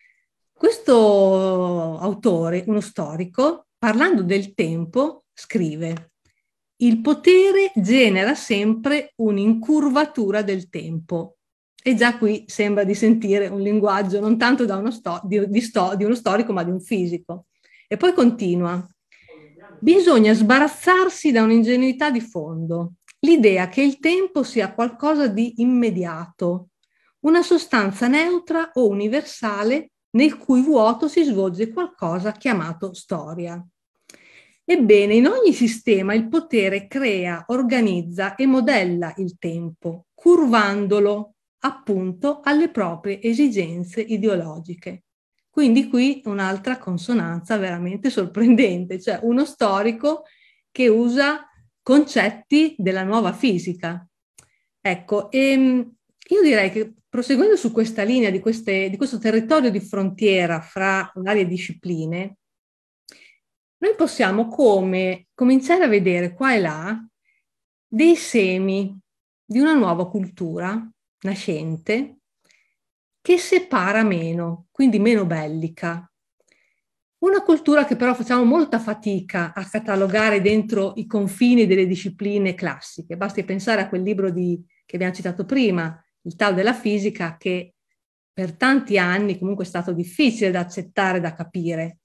Questo autore, uno storico, parlando del tempo, scrive il potere genera sempre un'incurvatura del tempo. E già qui sembra di sentire un linguaggio non tanto uno sto- di, di, sto- di uno storico, ma di un fisico. E poi continua. Bisogna sbarazzarsi da un'ingenuità di fondo, l'idea che il tempo sia qualcosa di immediato, una sostanza neutra o universale nel cui vuoto si svolge qualcosa chiamato storia. Ebbene, in ogni sistema il potere crea, organizza e modella il tempo, curvandolo appunto alle proprie esigenze ideologiche. Quindi qui un'altra consonanza veramente sorprendente, cioè uno storico che usa concetti della nuova fisica. Ecco, e ehm, io direi che proseguendo su questa linea di, queste, di questo territorio di frontiera fra varie discipline, noi possiamo come cominciare a vedere qua e là dei semi di una nuova cultura nascente che separa meno, quindi meno bellica. Una cultura che però facciamo molta fatica a catalogare dentro i confini delle discipline classiche. Basti pensare a quel libro di, che abbiamo citato prima, Il Tao della fisica, che per tanti anni comunque è stato difficile da accettare, da capire,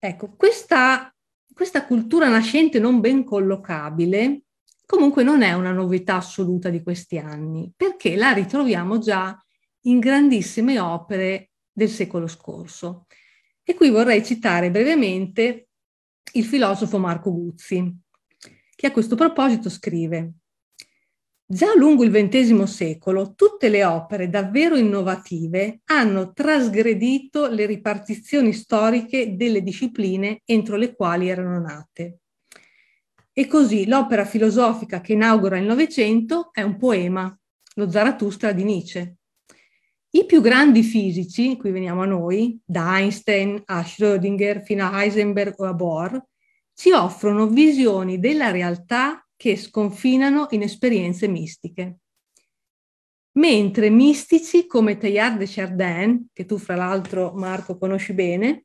Ecco, questa, questa cultura nascente non ben collocabile comunque non è una novità assoluta di questi anni, perché la ritroviamo già in grandissime opere del secolo scorso. E qui vorrei citare brevemente il filosofo Marco Guzzi, che a questo proposito scrive Già lungo il XX secolo tutte le opere davvero innovative hanno trasgredito le ripartizioni storiche delle discipline entro le quali erano nate. E così l'opera filosofica che inaugura il Novecento è un poema, lo Zarathustra di Nietzsche. I più grandi fisici, qui veniamo a noi, da Einstein a Schrödinger fino a Heisenberg o a Bohr, ci offrono visioni della realtà che sconfinano in esperienze mistiche. Mentre mistici come Teilhard de Chardin, che tu fra l'altro Marco conosci bene,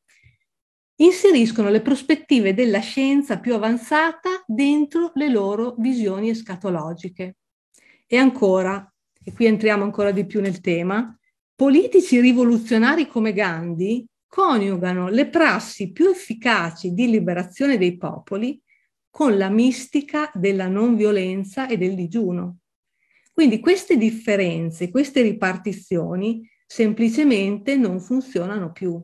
inseriscono le prospettive della scienza più avanzata dentro le loro visioni escatologiche. E ancora, e qui entriamo ancora di più nel tema, politici rivoluzionari come Gandhi coniugano le prassi più efficaci di liberazione dei popoli con la mistica della non violenza e del digiuno. Quindi queste differenze, queste ripartizioni semplicemente non funzionano più,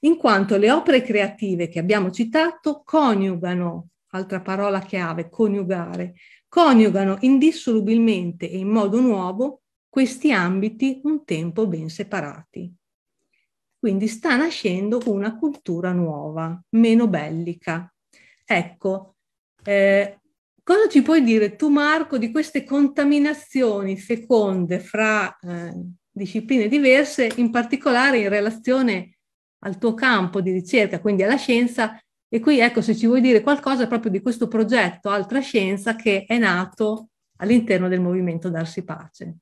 in quanto le opere creative che abbiamo citato coniugano, altra parola chiave, coniugare, coniugano indissolubilmente e in modo nuovo questi ambiti un tempo ben separati. Quindi sta nascendo una cultura nuova, meno bellica, Ecco, eh, cosa ci puoi dire tu Marco di queste contaminazioni feconde fra eh, discipline diverse, in particolare in relazione al tuo campo di ricerca, quindi alla scienza? E qui ecco se ci vuoi dire qualcosa proprio di questo progetto Altra Scienza che è nato all'interno del movimento Darsi Pace.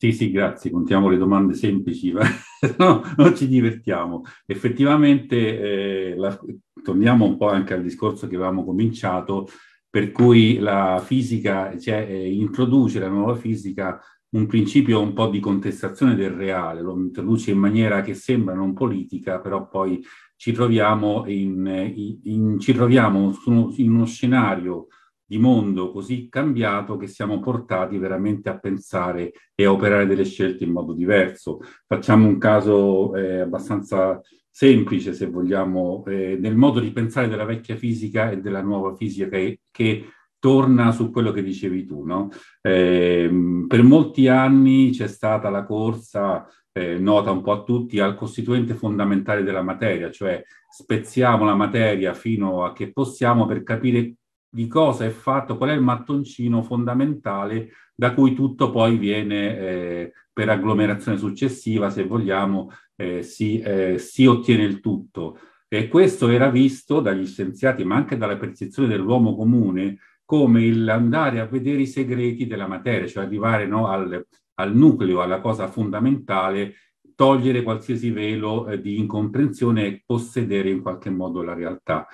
Sì, sì, grazie. Contiamo le domande semplici, no, non ci divertiamo. Effettivamente, eh, la, torniamo un po' anche al discorso che avevamo cominciato, per cui la fisica cioè, eh, introduce la nuova fisica un principio un po' di contestazione del reale, lo introduce in maniera che sembra non politica, però poi ci troviamo in, eh, in, in, ci troviamo su, in uno scenario di mondo così cambiato che siamo portati veramente a pensare e a operare delle scelte in modo diverso. Facciamo un caso eh, abbastanza semplice, se vogliamo, eh, del modo di pensare della vecchia fisica e della nuova fisica che, che torna su quello che dicevi tu. No? Eh, per molti anni c'è stata la corsa eh, nota un po' a tutti, al costituente fondamentale della materia, cioè spezziamo la materia fino a che possiamo per capire di cosa è fatto, qual è il mattoncino fondamentale da cui tutto poi viene eh, per agglomerazione successiva, se vogliamo, eh, si, eh, si, ottiene il tutto. E questo era visto dagli scienziati, ma anche dalla percezione dell'uomo comune, come il andare a vedere i segreti della materia, cioè arrivare no, al, al, nucleo, alla cosa fondamentale, togliere qualsiasi velo eh, di incomprensione e possedere in qualche modo la realtà.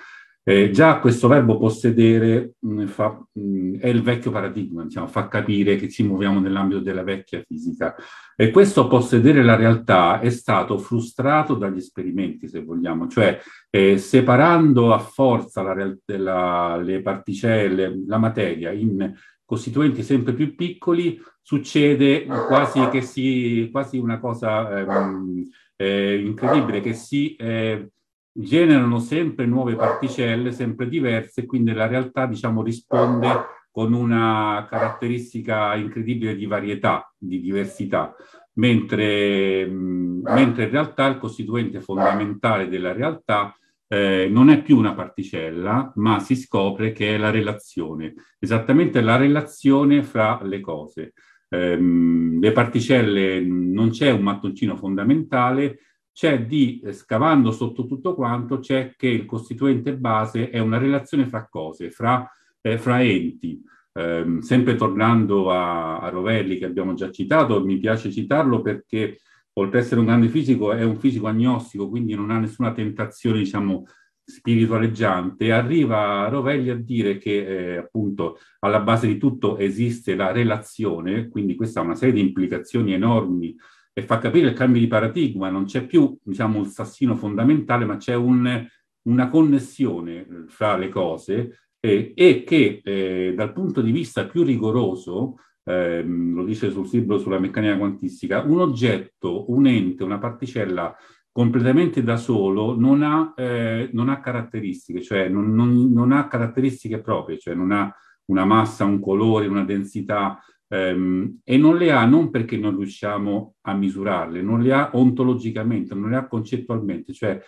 Eh, già questo verbo possedere mh, fa, mh, è il vecchio paradigma, diciamo, fa capire che ci muoviamo nell'ambito della vecchia fisica. E questo possedere la realtà è stato frustrato dagli esperimenti, se vogliamo, cioè eh, separando a forza la, la, le particelle, la materia in costituenti sempre più piccoli, succede quasi, che si, quasi una cosa ehm, eh, incredibile, che si eh, generano sempre nuove particelle, sempre diverse, quindi la realtà diciamo, risponde con una caratteristica incredibile di varietà, di diversità, mentre, mentre in realtà il costituente fondamentale della realtà eh, non è più una particella, ma si scopre che è la relazione, esattamente la relazione fra le cose. Eh, le particelle non c'è un mattoncino fondamentale, c'è di, eh, scavando sotto tutto quanto, c'è che il costituente base è una relazione fra cose, fra, eh, fra enti. Eh, sempre tornando a, a, Rovelli che abbiamo già citato, mi piace citarlo perché oltre ad essere un grande fisico è un fisico agnostico, quindi non ha nessuna tentazione, diciamo, spiritualeggiante. Arriva Rovelli a dire che eh, appunto alla base di tutto esiste la relazione, quindi questa ha una serie di implicazioni enormi e fa capire il cambio di paradigma, non c'è più diciamo, un sassino fondamentale, ma c'è un, una connessione eh, fra le cose eh, e che eh, dal punto di vista più rigoroso, ehm, lo dice sul libro sulla meccanica quantistica, un oggetto, un ente, una particella completamente da solo non ha, eh, non ha caratteristiche, cioè non, non, non ha caratteristiche proprie, cioè non ha una massa, un colore, una densità, ehm, e non le ha non perché non riusciamo a misurarle, non le ha ontologicamente, non le ha concettualmente, cioè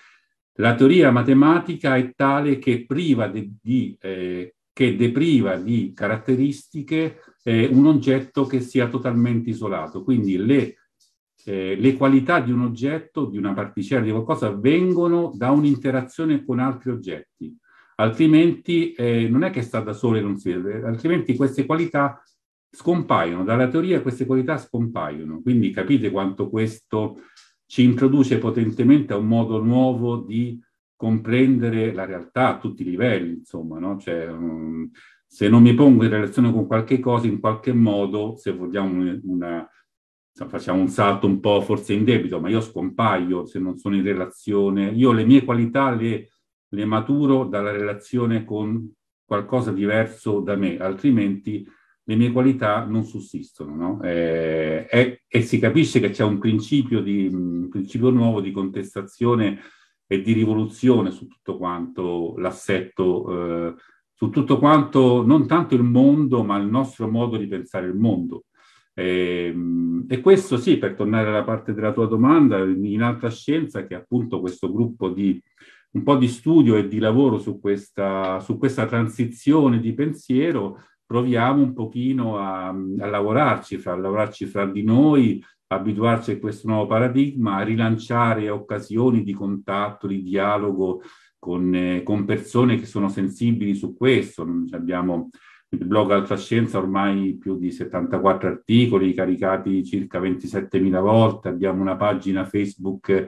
la teoria matematica è tale che, priva de, di, eh, che depriva di caratteristiche eh, un oggetto che sia totalmente isolato. Quindi le, eh, le qualità di un oggetto, di una particella, di qualcosa, vengono da un'interazione con altri oggetti altrimenti eh, non è che sta da sole non si vede, altrimenti queste qualità scompaiono, dalla teoria queste qualità scompaiono, quindi capite quanto questo ci introduce potentemente a un modo nuovo di comprendere la realtà a tutti i livelli, insomma, no? cioè, um, se non mi pongo in relazione con qualche cosa, in qualche modo, se vogliamo una, facciamo un salto un po' forse in debito, ma io scompaio se non sono in relazione, io le mie qualità le, le maturo dalla relazione con qualcosa diverso da me, altrimenti le mie qualità non sussistono. No? Eh, e, e, si capisce che c'è un principio, di, un principio nuovo di contestazione e di rivoluzione su tutto quanto l'assetto, eh, su tutto quanto non tanto il mondo, ma il nostro modo di pensare il mondo. Eh, e questo sì, per tornare alla parte della tua domanda, in alta scienza, che è appunto questo gruppo di un po' di studio e di lavoro su questa, su questa transizione di pensiero, proviamo un pochino a, a lavorarci, fra, a lavorarci fra di noi, abituarci a questo nuovo paradigma, a rilanciare occasioni di contatto, di dialogo con, eh, con persone che sono sensibili su questo. Abbiamo il blog Alta Scienza ormai più di 74 articoli caricati circa 27.000 volte, abbiamo una pagina Facebook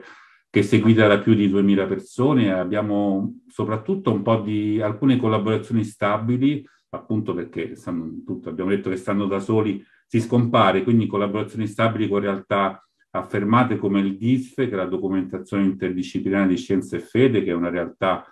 che è seguita da più di 2.000 persone, abbiamo soprattutto un po' di alcune collaborazioni stabili appunto perché stanno, tutto, abbiamo detto che stanno da soli, si scompare, quindi collaborazioni stabili con realtà affermate come il DISF, che è la documentazione interdisciplinare di scienza e fede, che è una realtà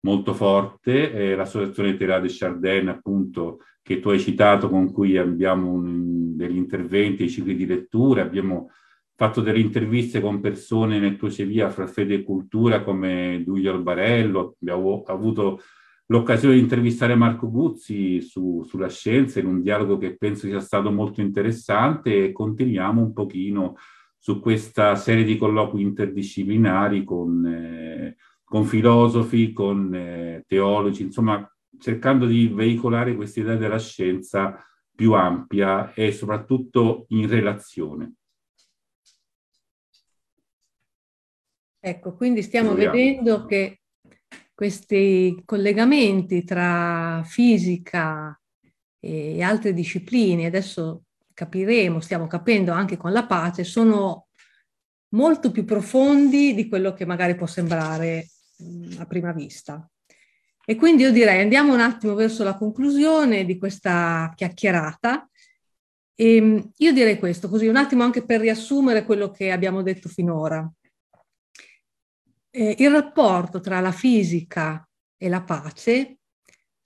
molto forte, eh, l'associazione Terra de Chardin, appunto, che tu hai citato, con cui abbiamo un, degli interventi, cicli di lettura, abbiamo fatto delle interviste con persone nel tuo crocevia fra fede e cultura come Duglio Albarello, abbiamo avuto l'occasione di intervistare Marco Guzzi su, sulla scienza in un dialogo che penso sia stato molto interessante e continuiamo un pochino su questa serie di colloqui interdisciplinari con, eh, con filosofi, con eh, teologi, insomma cercando di veicolare questa idea della scienza più ampia e soprattutto in relazione. Ecco, quindi stiamo Proviamo. vedendo che questi collegamenti tra fisica e altre discipline, adesso capiremo, stiamo capendo anche con la pace, sono molto più profondi di quello che magari può sembrare mm, a prima vista. E quindi io direi andiamo un attimo verso la conclusione di questa chiacchierata. E ehm, io direi questo, così un attimo anche per riassumere quello che abbiamo detto finora eh, il rapporto tra la fisica e la pace,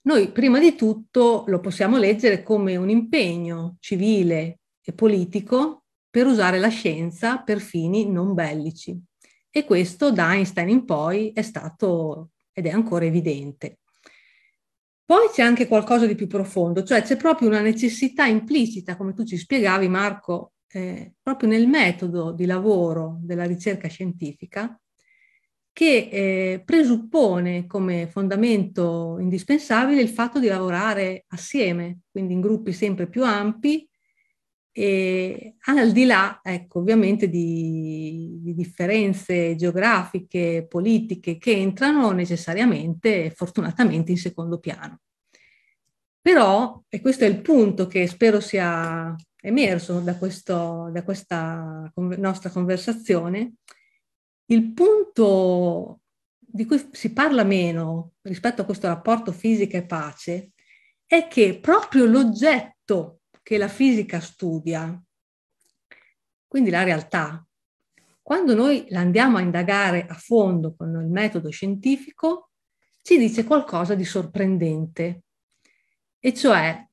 noi prima di tutto lo possiamo leggere come un impegno civile e politico per usare la scienza per fini non bellici. E questo da Einstein in poi è stato ed è ancora evidente. Poi c'è anche qualcosa di più profondo, cioè c'è proprio una necessità implicita, come tu ci spiegavi Marco, eh, proprio nel metodo di lavoro della ricerca scientifica, che eh, presuppone come fondamento indispensabile il fatto di lavorare assieme, quindi in gruppi sempre più ampi e al di là, ecco, ovviamente di, di differenze geografiche, politiche che entrano necessariamente e fortunatamente in secondo piano. Però, e questo è il punto che spero sia emerso da, questo, da questa con- nostra conversazione, il punto di cui si parla meno rispetto a questo rapporto fisica e pace è che proprio l'oggetto che la fisica studia, quindi la realtà, quando noi la andiamo a indagare a fondo con il metodo scientifico, ci dice qualcosa di sorprendente. E cioè,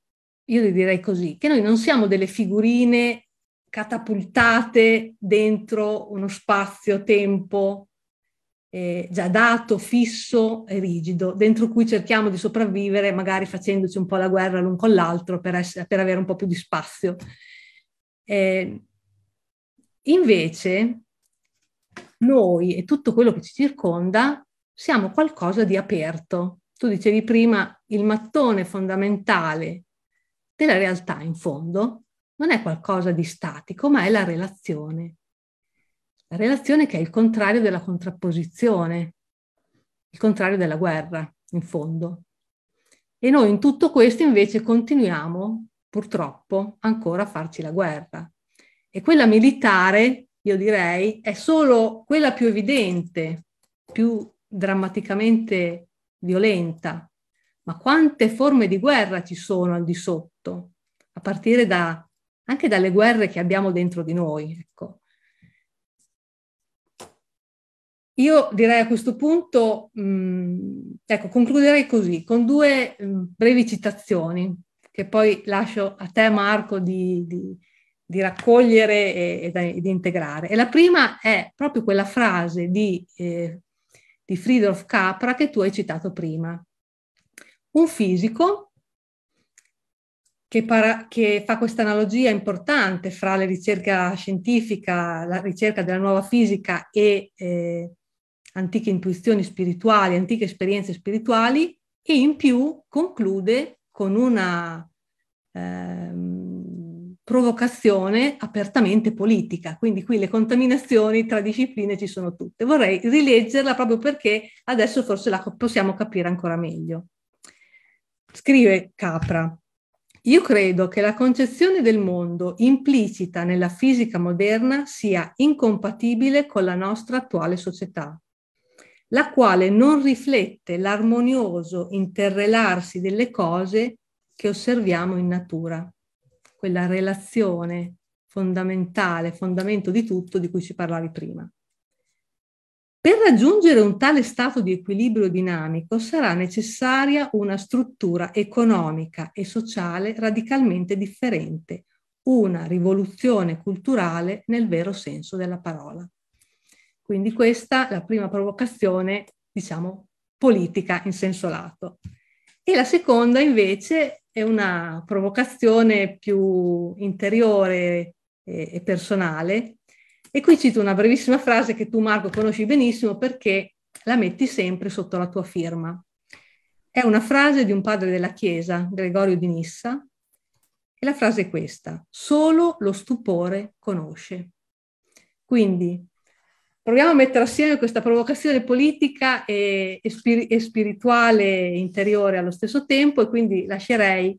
io direi così, che noi non siamo delle figurine catapultate dentro uno spazio-tempo eh, già dato, fisso e rigido, dentro cui cerchiamo di sopravvivere, magari facendoci un po' la guerra l'un con l'altro per, essere, per avere un po' più di spazio. Eh, invece, noi e tutto quello che ci circonda siamo qualcosa di aperto. Tu dicevi prima, il mattone fondamentale della realtà in fondo non è qualcosa di statico, ma è la relazione. La relazione che è il contrario della contrapposizione, il contrario della guerra, in fondo. E noi in tutto questo invece continuiamo, purtroppo, ancora a farci la guerra. E quella militare, io direi, è solo quella più evidente, più drammaticamente violenta. Ma quante forme di guerra ci sono al di sotto? A partire da anche dalle guerre che abbiamo dentro di noi. Ecco. Io direi a questo punto, mh, mm, ecco, concluderei così, con due mh, mm, brevi citazioni, che poi lascio a te Marco di, di, di raccogliere e, e, di integrare. E la prima è proprio quella frase di, eh, di Friedolf Capra che tu hai citato prima. Un fisico che, para- che fa questa analogia importante fra la ricerca scientifica, la ricerca della nuova fisica e eh, antiche intuizioni spirituali, antiche esperienze spirituali e in più conclude con una ehm, provocazione apertamente politica. Quindi qui le contaminazioni tra discipline ci sono tutte. Vorrei rileggerla proprio perché adesso forse la possiamo capire ancora meglio. Scrive Capra. Io credo che la concezione del mondo implicita nella fisica moderna sia incompatibile con la nostra attuale società, la quale non riflette l'armonioso interrelarsi delle cose che osserviamo in natura, quella relazione fondamentale, fondamento di tutto di cui ci parlavi prima. Per raggiungere un tale stato di equilibrio dinamico sarà necessaria una struttura economica e sociale radicalmente differente, una rivoluzione culturale nel vero senso della parola. Quindi questa è la prima provocazione, diciamo, politica in senso lato. E la seconda invece è una provocazione più interiore e personale, e qui cito una brevissima frase che tu Marco conosci benissimo perché la metti sempre sotto la tua firma. È una frase di un padre della Chiesa, Gregorio di Nissa, e la frase è questa, solo lo stupore conosce. Quindi proviamo a mettere assieme questa provocazione politica e, e, spir- e spirituale interiore allo stesso tempo e quindi lascerei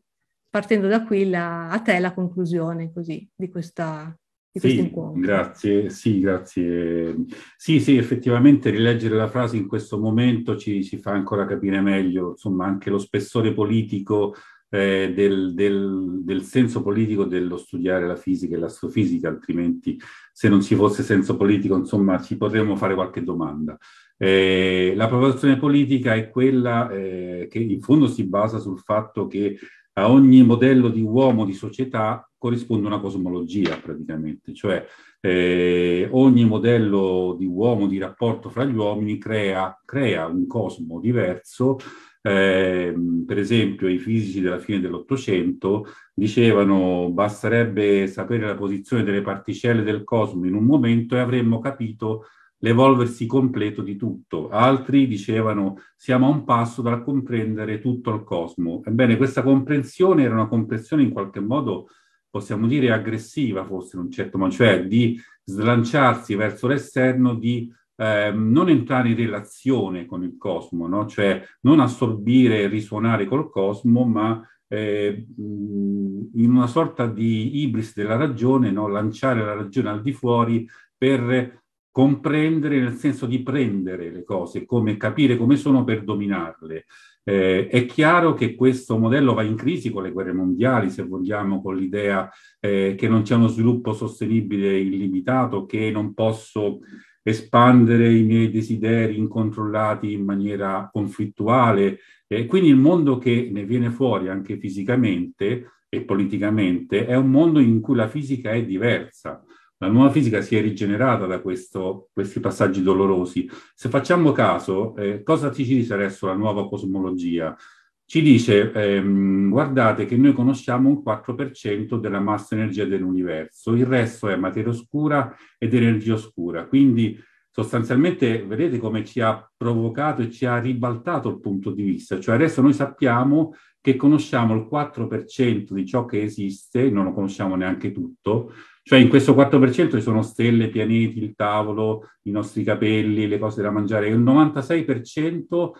partendo da qui la, a te la conclusione così, di questa di questo sì, incontro. Grazie, sì, grazie. Sì, sì, effettivamente rileggere la frase in questo momento ci, ci fa ancora capire meglio, insomma, anche lo spessore politico eh, del, del, del, senso politico dello studiare la fisica e l'astrofisica, altrimenti se non ci fosse senso politico, insomma, ci potremmo fare qualche domanda. Eh, la provocazione politica è quella eh, che in fondo si basa sul fatto che a ogni modello di uomo, di società, corrisponde a una cosmologia praticamente, cioè eh, ogni modello di uomo, di rapporto fra gli uomini crea, crea un cosmo diverso. Eh, per esempio i fisici della fine dell'Ottocento dicevano basterebbe sapere la posizione delle particelle del cosmo in un momento e avremmo capito l'evolversi completo di tutto. Altri dicevano siamo a un passo dal comprendere tutto il cosmo. Ebbene, questa comprensione era una comprensione in qualche modo possiamo dire aggressiva forse in un certo modo, cioè di slanciarsi verso l'esterno, di eh, non entrare in relazione con il cosmo, no? cioè non assorbire e risuonare col cosmo, ma eh, in una sorta di ibris della ragione, no? lanciare la ragione al di fuori per comprendere nel senso di prendere le cose, come capire come sono per dominarle. Eh, è chiaro che questo modello va in crisi con le guerre mondiali, se vogliamo, con l'idea eh, che non c'è uno sviluppo sostenibile illimitato, che non posso espandere i miei desideri incontrollati in maniera conflittuale. E eh, quindi il mondo che ne viene fuori anche fisicamente e politicamente è un mondo in cui la fisica è diversa. La nuova fisica si è rigenerata da questo, questi passaggi dolorosi. Se facciamo caso, eh, cosa ci dice adesso la nuova cosmologia? Ci dice, ehm, guardate che noi conosciamo un 4% della massa energia dell'universo, il resto è materia oscura ed energia oscura. Quindi sostanzialmente vedete come ci ha provocato e ci ha ribaltato il punto di vista. Cioè adesso noi sappiamo che conosciamo il 4% di ciò che esiste, non lo conosciamo neanche tutto, cioè in questo 4% ci sono stelle, pianeti, il tavolo, i nostri capelli, le cose da mangiare. Il 96%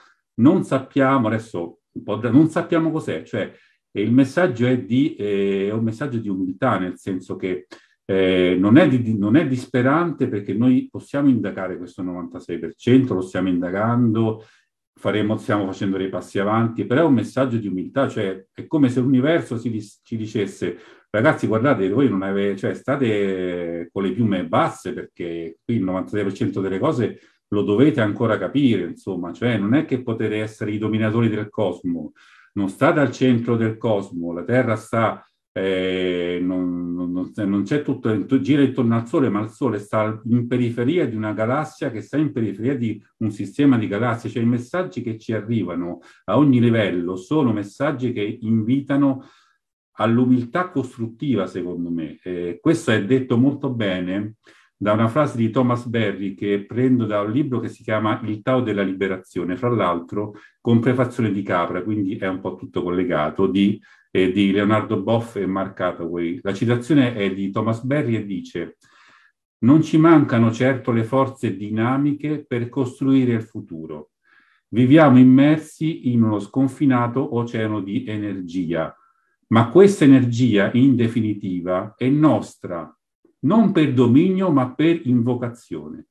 non sappiamo, adesso un po' da, non sappiamo cos'è. Cioè il messaggio è, di, eh, è un messaggio di umiltà, nel senso che eh, non, è di, non, è disperante perché noi possiamo indagare questo 96%, lo stiamo indagando, faremo, stiamo facendo dei passi avanti, però è un messaggio di umiltà, cioè è come se l'universo si, ci dicesse ragazzi guardate, voi non avete, cioè state con le piume basse perché qui il 96% delle cose lo dovete ancora capire, insomma, cioè non è che potete essere i dominatori del cosmo, non state al centro del cosmo, la Terra sta, eh, non, non, non, cioè, c'è tutto, gira intorno al Sole, ma il Sole sta in periferia di una galassia che sta in periferia di un sistema di galassie, cioè i messaggi che ci arrivano a ogni livello sono messaggi che invitano all'umiltà costruttiva, secondo me. Eh, questo è detto molto bene da una frase di Thomas Berry che prendo da un libro che si chiama Il Tao della Liberazione, fra l'altro con prefazione di Capra, quindi è un po' tutto collegato, di, eh, di Leonardo Boff e Mark Hathaway. La citazione è di Thomas Berry e dice «Non ci mancano certo le forze dinamiche per costruire il futuro». Viviamo immersi in uno sconfinato oceano di energia, ma questa energia, in definitiva, è nostra, non per dominio, ma per invocazione.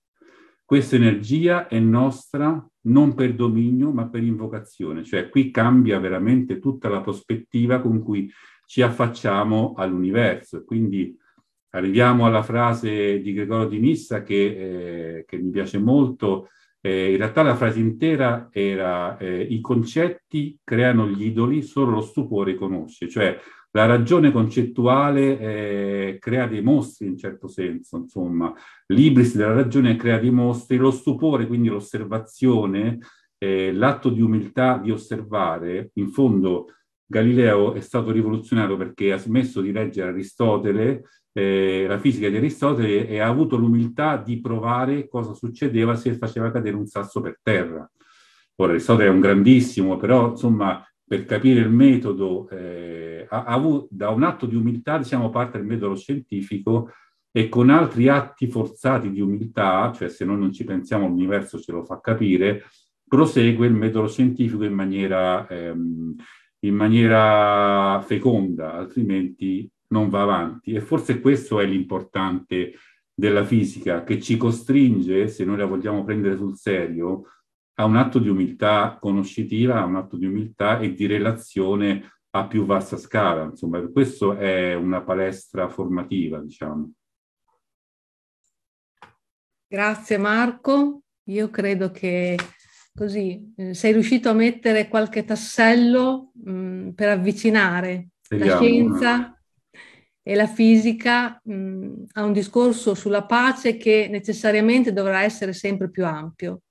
Questa energia è nostra non per dominio, ma per invocazione. Cioè qui cambia veramente tutta la prospettiva con cui ci affacciamo all'universo. Quindi arriviamo alla frase di Gregorio di Nissa che, eh, che mi piace molto, eh, in realtà la frase intera era eh, i concetti creano gli idoli, solo lo stupore conosce, cioè la ragione concettuale eh, crea dei mostri in certo senso, insomma, l'ibris della ragione crea dei mostri, lo stupore, quindi l'osservazione, eh, l'atto di umiltà di osservare, in fondo Galileo è stato rivoluzionario perché ha smesso di leggere Aristotele eh, la fisica di Aristotele e ha avuto l'umiltà di provare cosa succedeva se faceva cadere un sasso per terra. Ora Aristotele è un grandissimo, però insomma per capire il metodo, eh, ha, ha avuto, da un atto di umiltà diciamo parte il metodo scientifico e con altri atti forzati di umiltà, cioè se noi non ci pensiamo l'universo ce lo fa capire, prosegue il metodo scientifico in maniera, ehm, in maniera feconda, altrimenti non va avanti e forse questo è l'importante della fisica che ci costringe, se noi la vogliamo prendere sul serio, a un atto di umiltà conoscitiva, a un atto di umiltà e di relazione a più vasta scala. Insomma, per questo è una palestra formativa, diciamo. Grazie Marco, io credo che così eh, sei riuscito a mettere qualche tassello mh, mm, per avvicinare Speriamo. la scienza eh e la fisica mh, ha un discorso sulla pace che necessariamente dovrà essere sempre più ampio.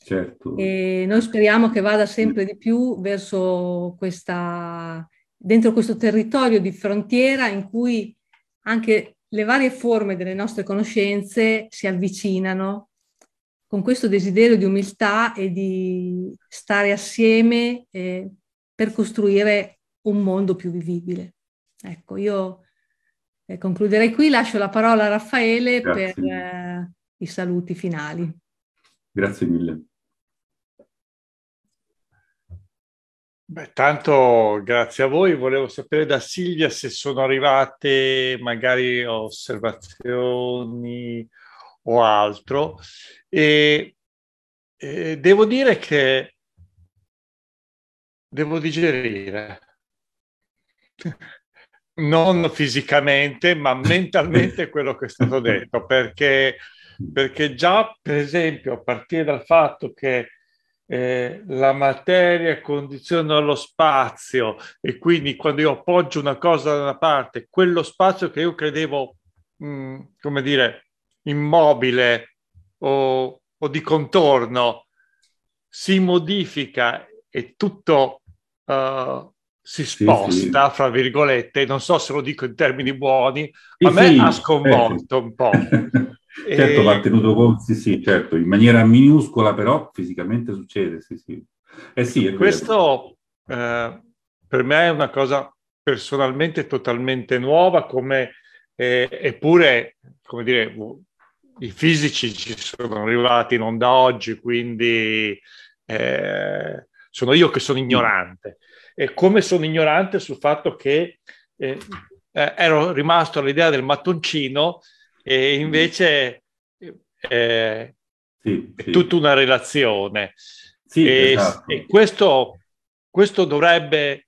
Certo. E noi speriamo che vada sempre di più verso questa, dentro questo territorio di frontiera in cui anche le varie forme delle nostre conoscenze si avvicinano con questo desiderio di umiltà e di stare assieme eh, per costruire un mondo più vivibile. Ecco, io concluderei qui, lascio la parola a Raffaele Grazie. per eh, i saluti finali. Grazie mille. Beh, tanto grazie a voi. Volevo sapere da Silvia se sono arrivate magari osservazioni o altro. E, e devo dire che devo digerire non fisicamente, ma mentalmente quello che è stato detto, perché, perché già per esempio a partire dal fatto che eh, la materia condiziona lo spazio e quindi quando io appoggio una cosa da una parte, quello spazio che io credevo, mh, mm, come dire, immobile o, o, di contorno si modifica e tutto uh, si sposta, sì, sì. fra virgolette, non so se lo dico in termini buoni, a sì, me ha sconvolto un po'. certo, e... va tenuto conto, sì, sì, certo, in maniera minuscola, però fisicamente succede, sì, sì. Eh sì Questo eh, per me è una cosa personalmente totalmente nuova, come, eh, eppure, come dire, i fisici ci sono arrivati non da oggi, quindi eh, sono io che sono ignorante eh, come sono ignorante sul fatto che eh, eh, ero rimasto all'idea del mattoncino e invece eh, sì, sì. è tutta una relazione. Sì, e, esatto. e questo, questo, dovrebbe,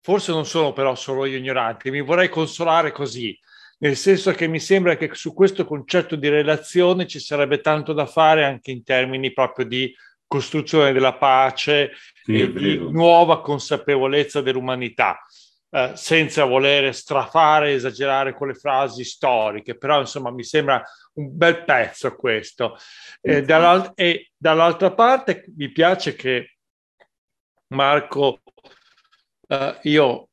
forse non sono però solo io ignorante, mi vorrei consolare così, nel senso che mi sembra che su questo concetto di relazione ci sarebbe tanto da fare anche in termini proprio di costruzione della pace sì, e di nuova consapevolezza dell'umanità. Eh, senza volere strafare esagerare con le frasi storiche, però insomma mi sembra un bel pezzo questo. Eh, dall'alt- e dall'altra parte mi piace che Marco, eh, io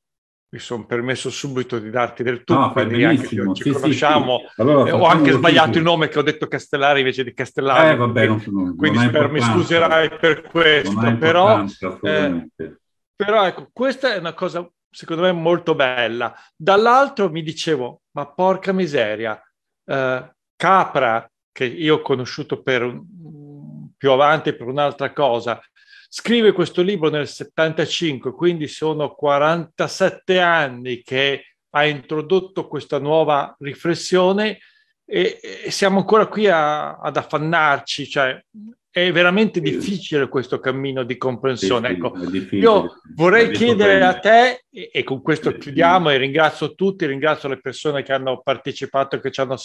mi sono permesso subito di darti del tutto, no, quindi anche ci, sì, ci conosciamo. Sì, sì. Allora, eh, ho anche sbagliato il nome che ho detto Castellari invece di Castellari. Eh, vabbè, non, non quindi spero mi scuserai per questo, però, eh, però ecco, questa è una cosa secondo me molto bella. Dall'altro mi dicevo, ma porca miseria, eh, Capra, che io ho conosciuto per, più avanti per un'altra cosa, Scrive questo libro nel 75, quindi sono 47 anni che ha introdotto questa nuova riflessione e, e siamo ancora qui a, ad affannarci, cioè è veramente difficile questo cammino di comprensione. Ecco, io vorrei chiedere a te, e con questo chiudiamo, e ringrazio tutti, ringrazio le persone che hanno partecipato, che ci hanno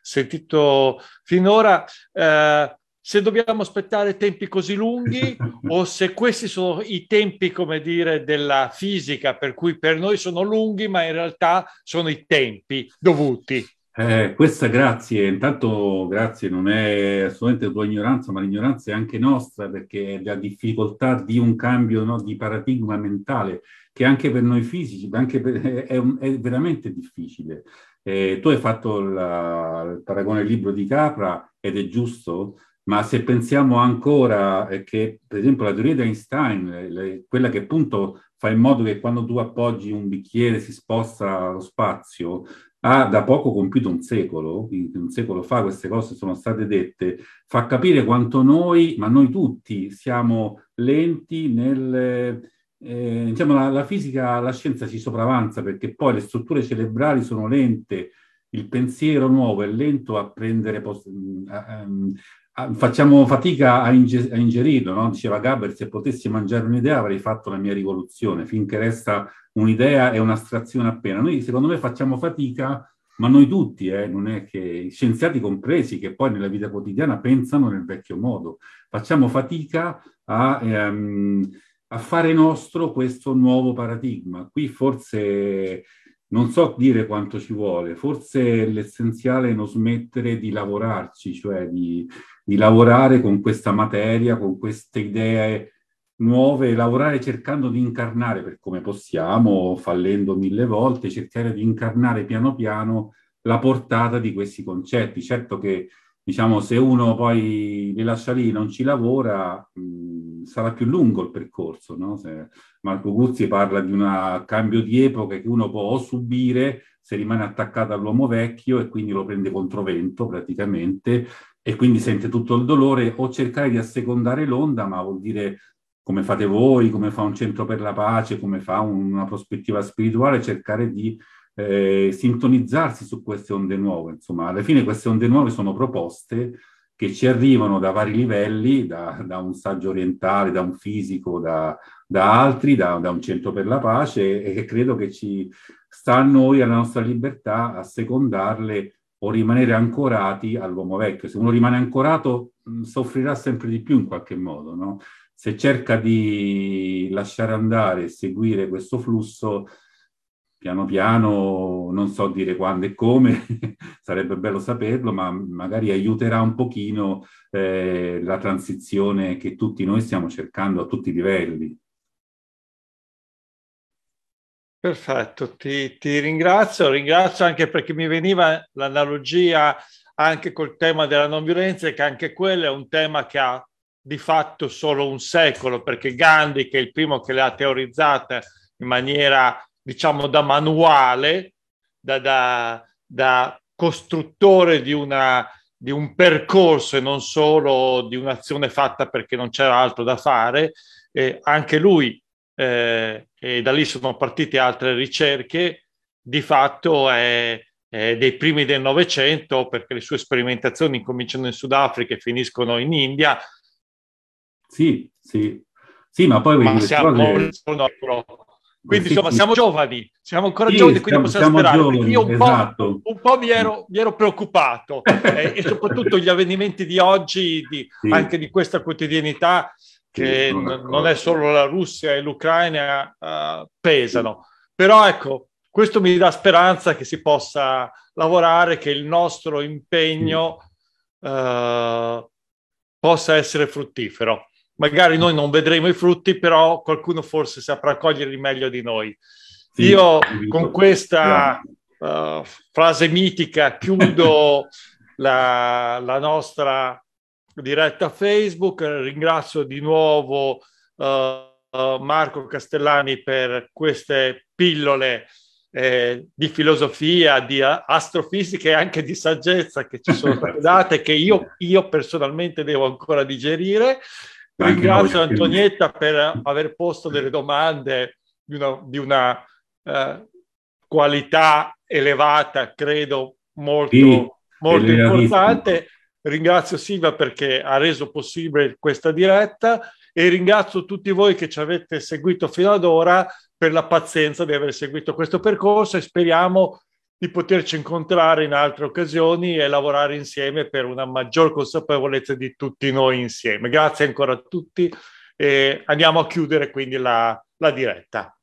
sentito finora. Eh, se dobbiamo aspettare tempi così lunghi o se questi sono i tempi, come dire, della fisica, per cui per noi sono lunghi, ma in realtà sono i tempi dovuti. Eh, questa grazie, intanto grazie, non è assolutamente tua ignoranza, ma l'ignoranza è anche nostra perché è la difficoltà di un cambio no, di paradigma mentale che anche per noi fisici per, è, è, veramente difficile. Eh, tu hai fatto la, il paragone libro di Capra ed è giusto, ma se pensiamo ancora che, per esempio, la teoria di Einstein, le, le, quella che appunto fa in modo che quando tu appoggi un bicchiere si sposta lo spazio, ha da poco compiuto un secolo, un secolo fa queste cose sono state dette, fa capire quanto noi, ma noi tutti, siamo lenti nel... Eh, diciamo, la, la fisica, la scienza si sopravanza perché poi le strutture cerebrali sono lente, il pensiero nuovo è lento a prendere, mm, a, ehm, Ah, facciamo fatica a, inge- a ingerirlo, no? diceva Gaber, se potessi mangiare un'idea avrei fatto la mia rivoluzione, finché resta un'idea è un'astrazione appena. Noi secondo me facciamo fatica, ma noi tutti, eh, non è che scienziati compresi che poi nella vita quotidiana pensano nel vecchio modo, facciamo fatica a, ehm, a fare nostro questo nuovo paradigma. Qui forse non so dire quanto ci vuole, forse l'essenziale è non smettere di lavorarci, cioè di, di lavorare con questa materia, con queste idee nuove, lavorare cercando di incarnare per come possiamo, fallendo mille volte, cercare di incarnare piano piano la portata di questi concetti. Certo che diciamo, se uno poi li lascia lì, non ci lavora, mh, mm, sarà più lungo il percorso. No? Marco Guzzi parla di un cambio di epoca che uno può subire se rimane attaccato all'uomo vecchio e quindi lo prende controvento praticamente e quindi sente tutto il dolore o cercare di assecondare l'onda, ma vuol dire come fate voi, come fa un centro per la pace, come fa una prospettiva spirituale, cercare di eh, sintonizzarsi su queste onde nuove. Insomma, alla fine queste onde nuove sono proposte che ci arrivano da vari livelli, da, da un saggio orientale, da un fisico, da, da altri, da, da, un centro per la pace e che credo che ci sta a noi, alla nostra libertà, a secondarle o rimanere ancorati all'uomo vecchio. Se uno rimane ancorato mm, soffrirà sempre di più in qualche modo, no? Se cerca di lasciare andare e seguire questo flusso, piano piano, non so dire quando e come, sarebbe bello saperlo, ma magari aiuterà un pochino eh, la transizione che tutti noi stiamo cercando a tutti i livelli. Perfetto, ti, ti ringrazio, ringrazio anche perché mi veniva l'analogia anche col tema della non violenza, che anche quello è un tema che ha di fatto solo un secolo, perché Gandhi, che è il primo che l'ha teorizzata in maniera diciamo, da manuale, da, da, da costruttore di, una, di, un percorso e non solo di un'azione fatta perché non c'era altro da fare. Eh, anche lui, eh, e da lì sono partite altre ricerche, di fatto è, è dei primi del Novecento, perché le sue sperimentazioni cominciano in Sudafrica e finiscono in India. Sì, sì. Sì, ma poi... Ma siamo... Cose... Quindi insomma siamo giovani, siamo ancora sì, giovani, quindi siamo, possiamo siamo sperare. Giovani, Io un, esatto. po', un, po', mi ero, mi ero preoccupato eh, e soprattutto gli avvenimenti di oggi, di, anche di questa quotidianità che non, non è solo la Russia e l'Ucraina uh, pesano. Però ecco, questo mi dà speranza che si possa lavorare, che il nostro impegno uh, possa essere fruttifero magari noi non vedremo i frutti, però qualcuno forse saprà coglierli meglio di noi. Sì, Io con questa uh, frase mitica chiudo la, la, nostra diretta Facebook, ringrazio di nuovo uh, uh, Marco Castellani per queste pillole eh, di filosofia, di astrofisica e anche di saggezza che ci sono state date, che io, io personalmente devo ancora digerire. Ringrazio Antonietta per aver posto delle domande di una, di una eh, qualità elevata, credo molto, sì, molto importante. Ringrazio Silvia perché ha reso possibile questa diretta e ringrazio tutti voi che ci avete seguito fino ad ora per la pazienza di aver seguito questo percorso e speriamo di poterci incontrare in altre occasioni e lavorare insieme per una maggior consapevolezza di tutti noi insieme. Grazie ancora a tutti e andiamo a chiudere quindi la, la diretta.